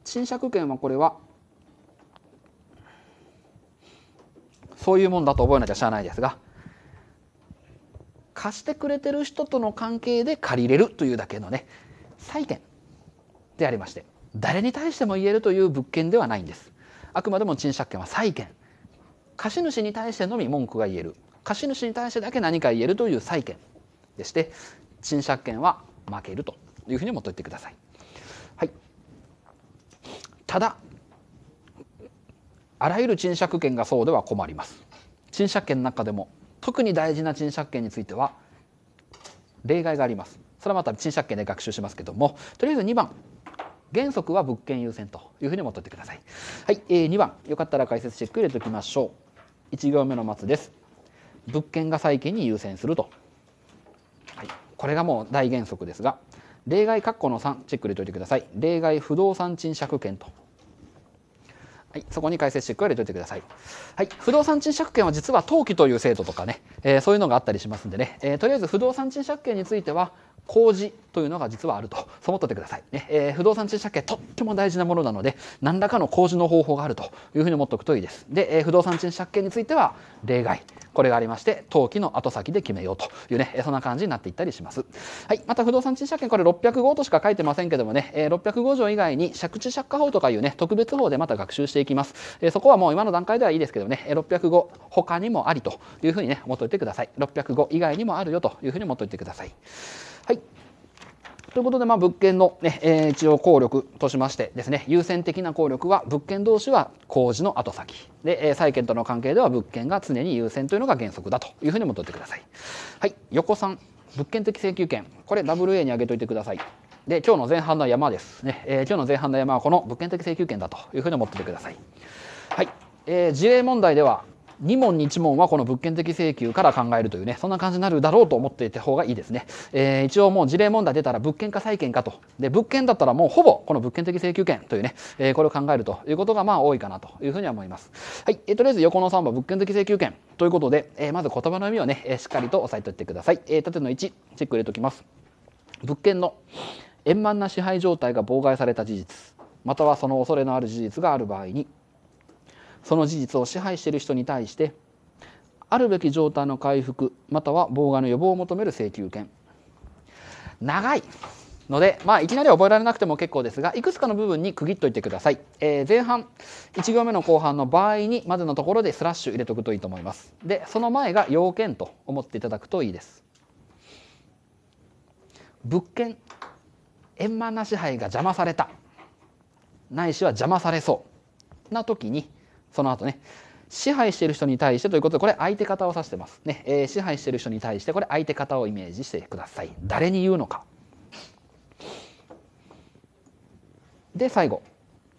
賃借権はこれはそういうもんだと覚えなきゃしゃあないですが貸してくれてる人との関係で借りれるというだけのね債権でありまして誰に対しても言えるという物件ではないんですあくまでも賃借権は債権貸主に対してのみ文句が言える貸主に対してだけ何か言えるという債権でして賃借権は負けるとというふうに思っておいてください。はい、ただあらゆる賃借権がそうでは困ります。賃借権の中でも特に大事な賃借権については例外があります。それはまた賃借権で学習しますけどもとりあえず2番原則は物件優先というふうに思っておいてください。はい、えー、2番よかったら解説チェック入れておきましょう。1行目の末です。物件が債権に優先すると。はい、これがもう大原則ですが例外括弧の3チェック入れておいてください例外不動産賃借権とはい、そこに解説チェックを入れておいてください。はい、不動産賃借権は実は登記という制度とかね、えー、そういうのがあったりしますんでね、えー、とりあえず不動産賃借権については、工事というのが実はあるとそう思っておいてください、ねえー、不動産地借権とっても大事なものなので何らかの工事の方法があるというふうに思っておくといいですで、えー、不動産地借権については例外これがありまして登記の後先で決めようというね、えー、そんな感じになっていったりします、はい、また不動産地借権これ600号としか書いてませんけどもね、えー、605条以外に借地借家法とかいうね特別法でまた学習していきます、えー、そこはもう今の段階ではいいですけどね605他にもありというふうにね思っておいてください605以外にもあるよというふうに思っておいてくださいはいということで、まあ、物件のね、えー、一応効力としましてですね優先的な効力は物件同士は工事の後先で、えー、債権との関係では物件が常に優先というのが原則だというふうに思ってください。はい、横3物件的請求権これ WA に挙げといてください。で今日の前半の山ですね、えー、今日の前半の山はこの物件的請求権だというふうに思っててください。はい、えー、事例問題では2問に1問はこの物件的請求から考えるというね、そんな感じになるだろうと思っていた方がいいですね。えー、一応もう事例問題出たら物件か債権かと。で、物件だったらもうほぼこの物件的請求権というね、えー、これを考えるということがまあ多いかなというふうには思います。はい、えー、とりあえず横の3番、物件的請求権ということで、えー、まず言葉の意味をね、えー、しっかりと押さえておいてください。えー、縦の1、チェック入れておきます。物件の円満な支配状態が妨害された事実、またはその恐れのある事実がある場合に、その事実を支配している人に対してあるべき状態の回復または妨害の予防を求める請求権長いので、まあ、いきなり覚えられなくても結構ですがいくつかの部分に区切っといてください、えー、前半1行目の後半の場合にまでのところでスラッシュ入れておくといいと思いますでその前が要件と思っていただくといいです物件円満な支配が邪魔されたないしは邪魔されそうな時にその後ね支配している人に対してということでこれ相手方を指してます、ねえー、支配している人に対してこれ相手方をイメージしてください誰に言うのかで最後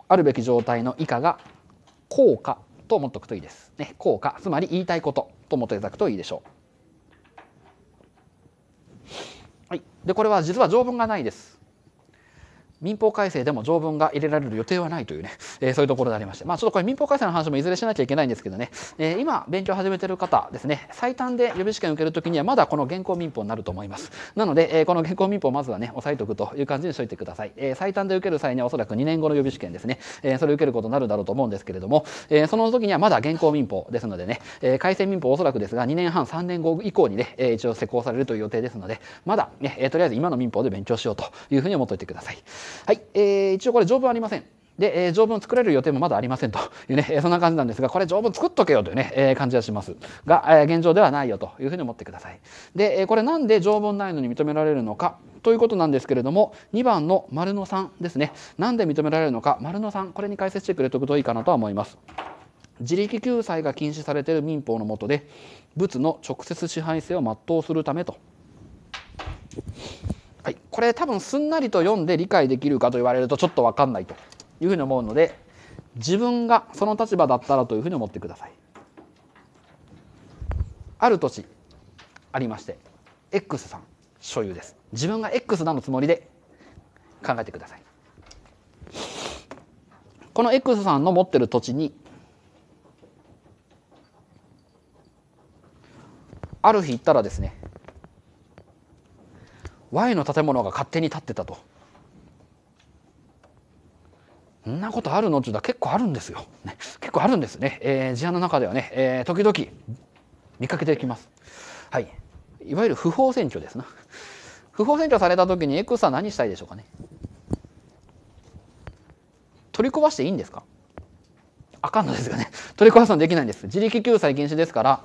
あるべき状態の以下が効果と思っておくといいです、ね、効果つまり言いたいことと思っていただくといいでしょう、はい、でこれは実は条文がないです民法改正でも条文が入れられる予定はないというね、えー、そういうところでありまして、まあ、ちょっとこれ民法改正の話もいずれしなきゃいけないんですけどね、えー、今勉強始めてる方ですね最短で予備試験を受けるときにはまだこの現行民法になると思いますなので、えー、この現行民法をまずはね押さえておくという感じにしといてください、えー、最短で受ける際にはおそらく2年後の予備試験ですね、えー、それを受けることになるだろうと思うんですけれども、えー、その時にはまだ現行民法ですのでね、えー、改正民法おそらくですが2年半3年後以降にね、えー、一応施行されるという予定ですのでまだね、えー、とりあえず今の民法で勉強しようというふうに思っておいてくださいはい、えー、一応これ条文ありません。で、えー、条文作れる予定もまだありませんというね、えー、そんな感じなんですが、これ条文作っとけよというね、えー、感じはします。が、えー、現状ではないよというふうに思ってください。で、えー、これなんで条文ないのに認められるのかということなんですけれども、2番の丸の3ですね。なんで認められるのか、丸の3、これに解説してくれておくといいかなとは思います。自力救済が禁止されている民法の下で、物の直接支配性を全うするためと。はい、これ多分すんなりと読んで理解できるかと言われるとちょっと分かんないというふうに思うので自分がその立場だったらというふうに思ってください。ある年ありまして X さん所有です。自分が X なのつもりで考えてください。この X さんの持ってる土地にある日行ったらですね Y の建物が勝手に建ってたと。んなことあるのっていうのは結構あるんですよ。ね、結構あるんですね。えー、事案の中ではね、えー、時々見かけてきます。はい。いわゆる不法占拠ですな。不法占拠された時に X は何したいでしょうかね。取り壊していいんですかあかんのですよね。取り壊すのできないんです。自力救済禁止ですから、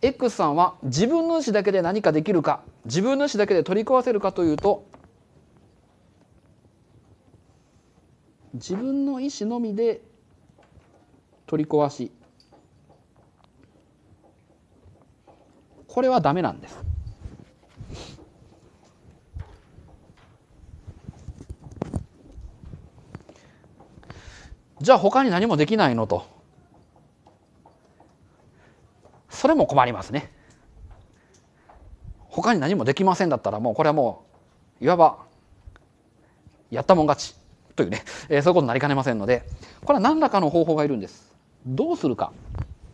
X さんは自分の意思だけで何かできるか自分の意思だけで取り壊せるかというと自分の意思のみで取り壊しこれはダメなんです。じゃあ他に何もできないのとそれも困りますね。他に何もできませんだったらもうこれはもういわばやったもん勝ちというね、えー、そういうことになりかねませんのでこれは何らかの方法がいるんです。どうするか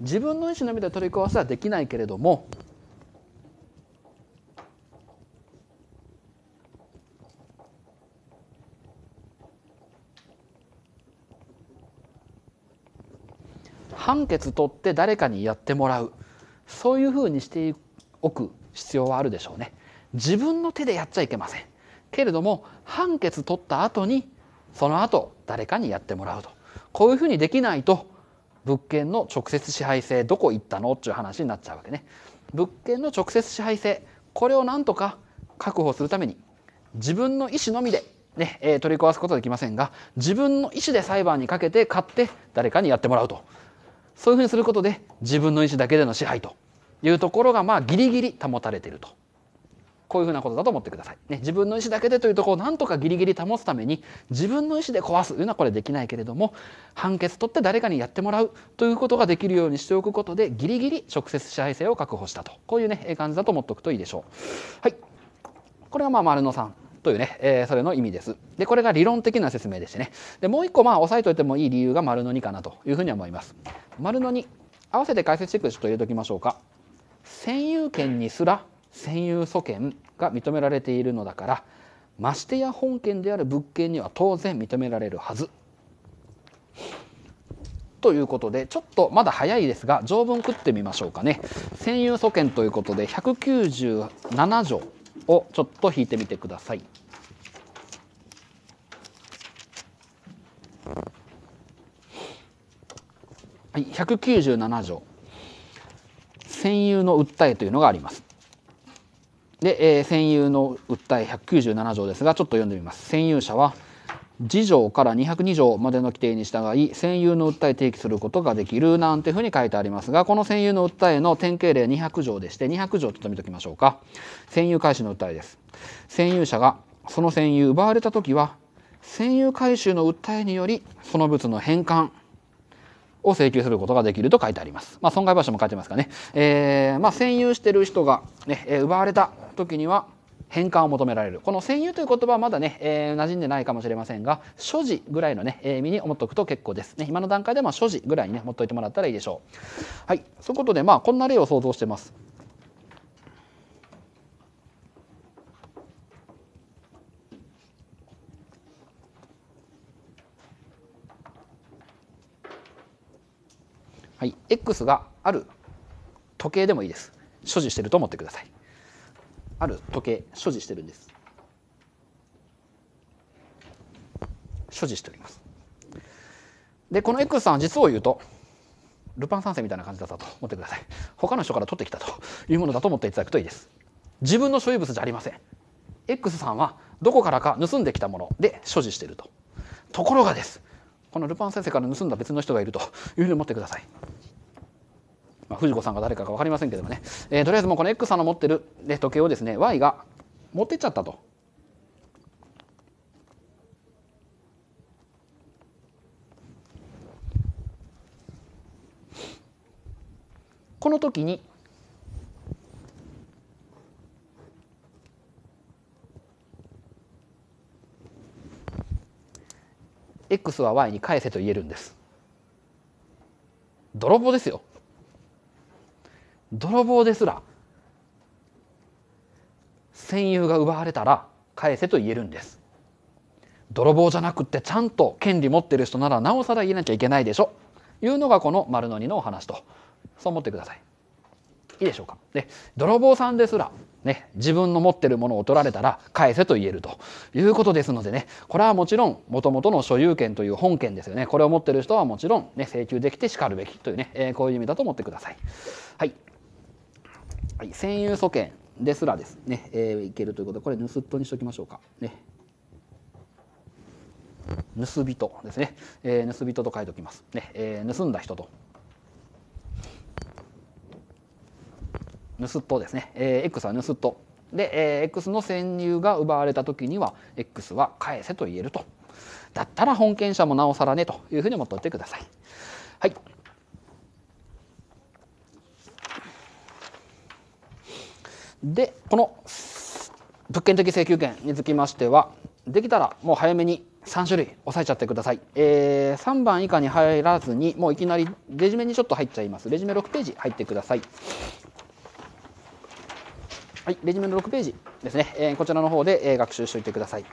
自分の意思のみで取り壊すはできないけれども判決取って誰かにやってもらうそういうふうにしておく必要はあるでしょうね。自分の手でやっちゃいけません。けれども判決取った後にその後誰かにやってもらうとこういうふうにできないと物件の直接支配性どこ行ったのっていう話になっちゃうわけね。物件の直接支配性これをなんとか確保するために自分の意思のみでね、えー、取り壊すことはできませんが自分の意思で裁判にかけて買って誰かにやってもらうとそういうふうにすることで自分の意思だけでの支配というところがまあギリギリ保たれているとこういうふうなことだと思ってください。ね、自分の意思だけでというところをなんとかギリギリ保つために自分の意思で壊すというのはこれできないけれども判決取って誰かにやってもらうということができるようにしておくことでギリギリ直接支配性を確保したとこういうね感じだと思っておくといいでしょう。はい、これはまあ丸の3。というね、えー、それの意味です。で、これが理論的な説明でしてね。で、もう一個まあ押さえといてもいい理由が丸の2かなというふうに思います。丸の2合わせて解説チェックちょっと入れときましょうか占有権にすら占有素権が認められているのだからましてや本件である物件には当然認められるはず。ということでちょっとまだ早いですが条文食ってみましょうかね。占有素権ということで197条をちょっと引いてみてください。はい、197条占有の訴えというのがあります。で、えー、占有の訴え197条ですがちょっと読んでみます。占有者は次条から202条までの規定に従い占有の訴え提起することができるなんていうふうに書いてありますがこの占有の訴えの典型例200条でして200条ちょっと見ておきましょうか占有回収の訴えです占有者がその占有奪われた時は占有回収の訴えによりその物の返還を請求することができると書いてあります。まあ、損害賠償も書いてますかね。えー、まあ、占有してる人がね、えー、奪われた時には、返還を求められるこの占有という言葉はまだね、えー、馴染んでないかもしれませんが所持ぐらいのね、えー、身に思っておくと結構ですね今の段階でま所持ぐらいにね持っといてもらったらいいでしょうはいそういうことでまあこんな例を想像してますはい、X がある時計でもいいです。所持してると思ってください。ある時計、所持してるんです。所持しております。で、この X さんは実を言うと、ルパン三世みたいな感じだったと思ってください。他の人から取ってきたというものだと思っていただくといいです。自分の所有物じゃありません。X さんはどこからか盗んできたもので所持していると。ところがです。このルパン先生から盗んだ別の人がいるというふうに思ってください。まあ、藤子さんが誰かか分かりませんけどもね、えー、とりあえずもうこの X さんの持ってる、ね、時計をですね Y が持ってっちゃったと。この時に x は y に返せと言えるんです泥棒ですよ泥棒ですら戦友が奪われたら返せと言えるんです泥棒じゃなくてちゃんと権利持ってる人ならなおさら言えなきゃいけないでしょいうのがこの丸の2のお話とそう思ってくださいいいでしょうかで泥棒さんですらね、自分の持ってるものを取られたら返せと言えるということですのでね、これはもちろんもともとの所有権という本権ですよね。これを持ってる人はもちろん、ね、請求できてしかるべきというね、えー、こういう意味だと思ってください。はい。はい、占有訴権ですらですね、えー、いけるということで、これ盗人にしておきましょうか。ね。盗人ですね、えー、盗人と書いておきます、ねえー、盗んだ人と盗っ人ですね、えー、X は盗っ人で、えー、X の潜入が奪われた時には X は返せと言えるとだったら本権者もなおさらねというふうに思っておいてください。はい、でこの物件的請求権につきましてはできたらもう早めに3種類押さえちゃってください、えー、3番以下に入らずにもういきなりレジュメにちょっと入っちゃいますレジュメ6ページ入ってくださいはい、レジュメの6ページですね、えこちらの方で、え学習しておいてください。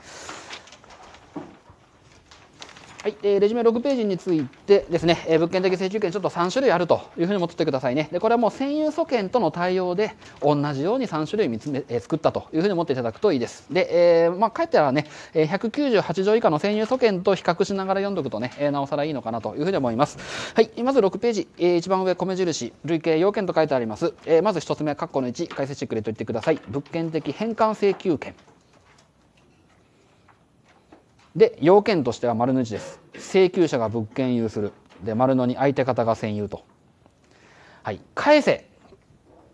はい、えー、レジュメ6ページについてですね、えー、物件的請求権ちょっと3種類あるというふうに思っててくださいね。で、これはもう占有訴権との対応で同じように3種類見つめ、えー、作ったというふうに思っていただくといいです。で、えー、まあ、帰ったらね、え198条以下の占有訴権と比較しながら読んどくとね、えー、なおさらいいのかなというふうに思います。はい、まず6ページ、えー、一番上、米印、累計要件と書いてあります。えー、まず1つ目、括弧の1、解説してくれと言ってください。物件的返還請求権。で、要件としては丸の1です。請求者が物件有する。で、丸の2、相手方が占有と。はい。返せ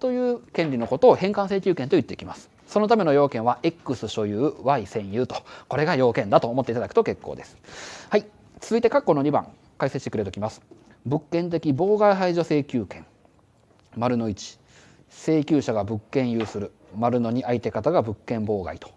という権利のことを返還請求権と言ってきます。そのための要件は X 所有、Y 占有と。これが要件だと思っていただくと結構です。はい。続いて括弧の2番、解説してくれておきます。物件的妨害排除請求権。丸の1。請求者が物件有する。丸のに相手方が物件妨害と。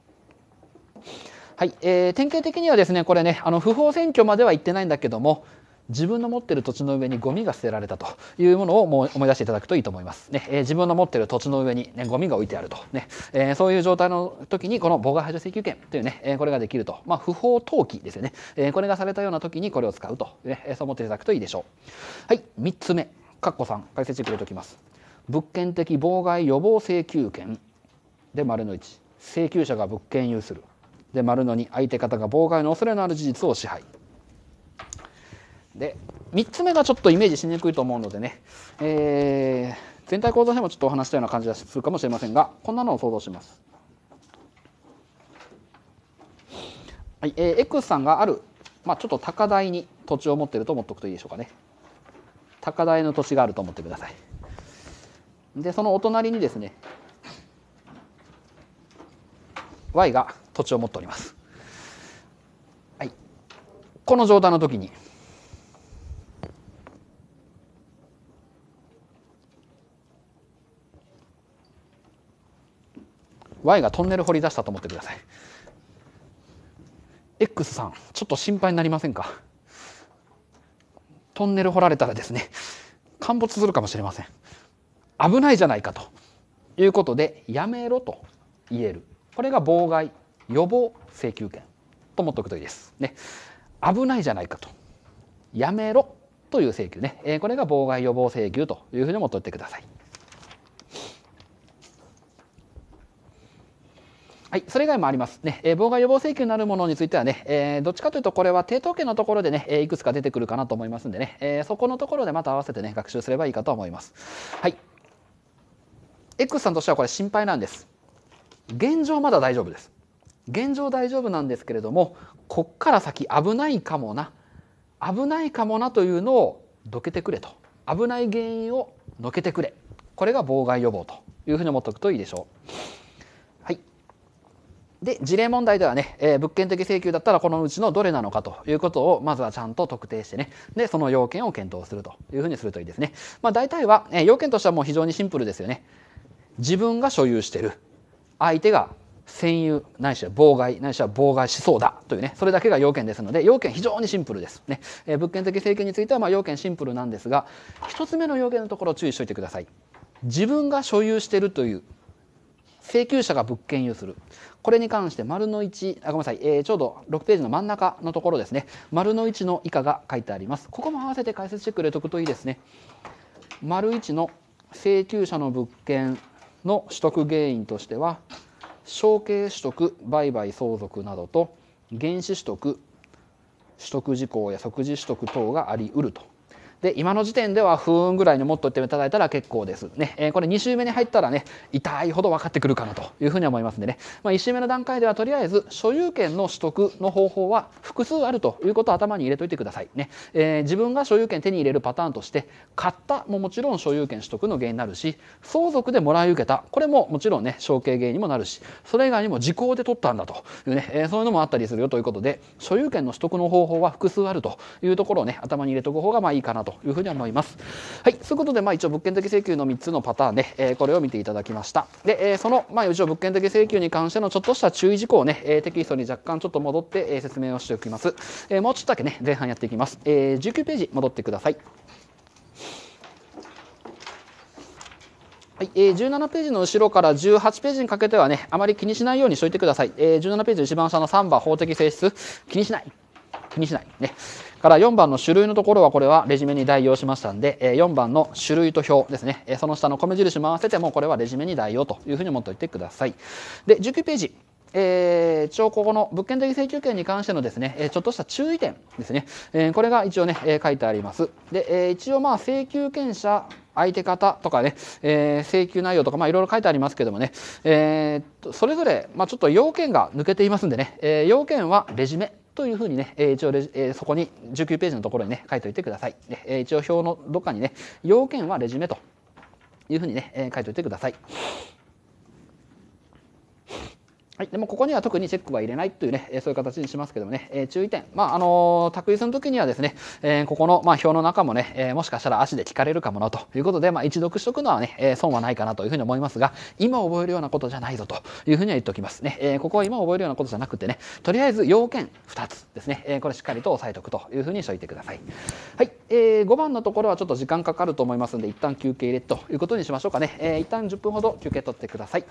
はい、えー、典型的にはですねこれねあの不法占拠までは行ってないんだけども自分の持ってる土地の上にゴミが捨てられたというものを思い出していただくといいと思います。ねえー、自分の持ってる土地の上に、ね、ゴミが置いてあると、ねえー、そういう状態の時にこの妨害排除請求権というね、えー、これができると、まあ、不法投棄ですよね、えー、これがされたような時にこれを使うと、ね、えそう思っていただくといいでしょう。はい、3つ目、かっこ3、解説してくれておきます。物件的妨害予防請求権で丸の1、請求者が物件有する。で丸のに相手方が妨害の恐れのある事実を支配で3つ目がちょっとイメージしにくいと思うのでね、えー、全体構造編もちょっとお話したような感じがするかもしれませんがこんなのを想像します。はいえー、X さんがある、まあ、ちょっと高台に土地を持っていると思っておくといいでしょうかね高台の土地があると思ってくださいでそのお隣にですね Y が土地を持っております。はい、この状態の時に「Y」がトンネル掘り出したと思ってください。X さんちょっと心配になりませんかトンネル掘られたらですね陥没するかもしれません危ないじゃないかということでやめろと言えるこれが妨害予防請求権と思っておくといいです。ね、危ないじゃないかとやめろという請求ね、えこれが妨害予防請求というふうに思っておいてください。はい、それ以外もありますね、えー、妨害予防請求になるものについてはね、えー、どっちかというとこれは抵当権のところでね、えいくつか出てくるかなと思いますんでね、えー、そこのところでまた合わせてね学習すればいいかと思います。はい X さんとしてはこれ心配なんです。現状まだ大丈夫です。現状大丈夫なんですけれどもこっから先危ないかもな危ないかもなというのをどけてくれと危ない原因をのけてくれこれが妨害予防というふうに思っておくといいでしょう。はい、で事例問題ではね、えー、物件的請求だったらこのうちのどれなのかということをまずはちゃんと特定してねでその要件を検討するというふうにするといいですね。まあ、大体は、えー、要件としてはもう非常にシンプルですよね。自分が所有してる相手が占有ないしは妨害ないしは妨害しそうだというねそれだけが要件ですので要件非常にシンプルです、ねえー、物件的請求についてはま要件シンプルなんですが1つ目の要件のところ注意しておいてください自分が所有しているという請求者が物件有するこれに関して丸の1あごめんなさい、えー、ちょうど6ページの真ん中のところですね丸の1の以下が書いてありますここも合わせて解説してくれとくといいですね丸1の請求者の物件の取得原因としては承継取得売買相続などと原資取得取得事項や即時取得等がありうるとで今の時点では不運ぐらいに持っといていただいたら結構ですね、えー、これ2週目に入ったらね痛いほど分かってくるかなというふうに思いますんでね、まあ、1週目の段階ではとりあえず所有権の取得の方法は複数あるということを頭に入れといてくださいね、えー、自分が所有権手に入れるパターンとして買ったももちろん所有権取得の原因になるし相続でもらい受けたこれももちろんね承継原因にもなるしそれ以外にも時効で取ったんだというね、えー、そういうのもあったりするよということで所有権の取得の方法は複数あるというところをね頭に入れておく方がまあいいかなとというふうに思います。はい、そういうことで、まあ、一応物件的請求の3つのパターンね、えこれを見ていただきました。で、えその、まあ、一応物件的請求に関してのちょっとした注意事項をね、えテキストに若干ちょっと戻って、え説明をしておきます。えもうちょっとだけね、前半やっていきます。え19ページ戻ってください。はいえー、17ページの後ろから18ページにかけてはねあまり気にしないようにしておいてください、えー、17ページ一番下の3番法的性質気にしない気にしないねから4番の種類のところはこれはレジュメに代用しましたんで、え4番の種類と表ですね、えその下の米印も合わせてもこれはレジュメに代用というふうに思っておいてください。で、19ページ。えー、一応ここの物件的請求権に関してのですね、えちょっとした注意点ですね、えこれが一応ね、え書いてあります。で、え一応まあ請求権者相手方とかね、えー、請求内容とか、まあ、いろいろ書いてありますけどもね、えー、それぞれ、まあ、ちょっと要件が抜けていますんでね、えー、要件はレジュメというふうにね、え一応レジ、えそこに19ページのところにね書いておいてください、え一応表のどっかにね要件はレジュメというふうにね、え書いておいてくださいはい、でもここには特にチェックは入れないというね、えそういう形にしますけどもね、え注意点、まああの卓越の時にはですね、えここの、まあ、表の中もね、えもしかしたら足で聞かれるかもなということで、まあ、一読しとくのはね、え損はないかなというふうに思いますが、今覚えるようなことじゃないぞというふうには言っておきますね。えここは今覚えるようなことじゃなくてね、とりあえず要件2つですね、えこれしっかりと押さえておくというふうにしておいてください。はい、えー、5番のところはちょっと時間かかると思いますんで、一旦休憩入れということにしましょうかね。えー、一旦10分ほど休憩取ってください。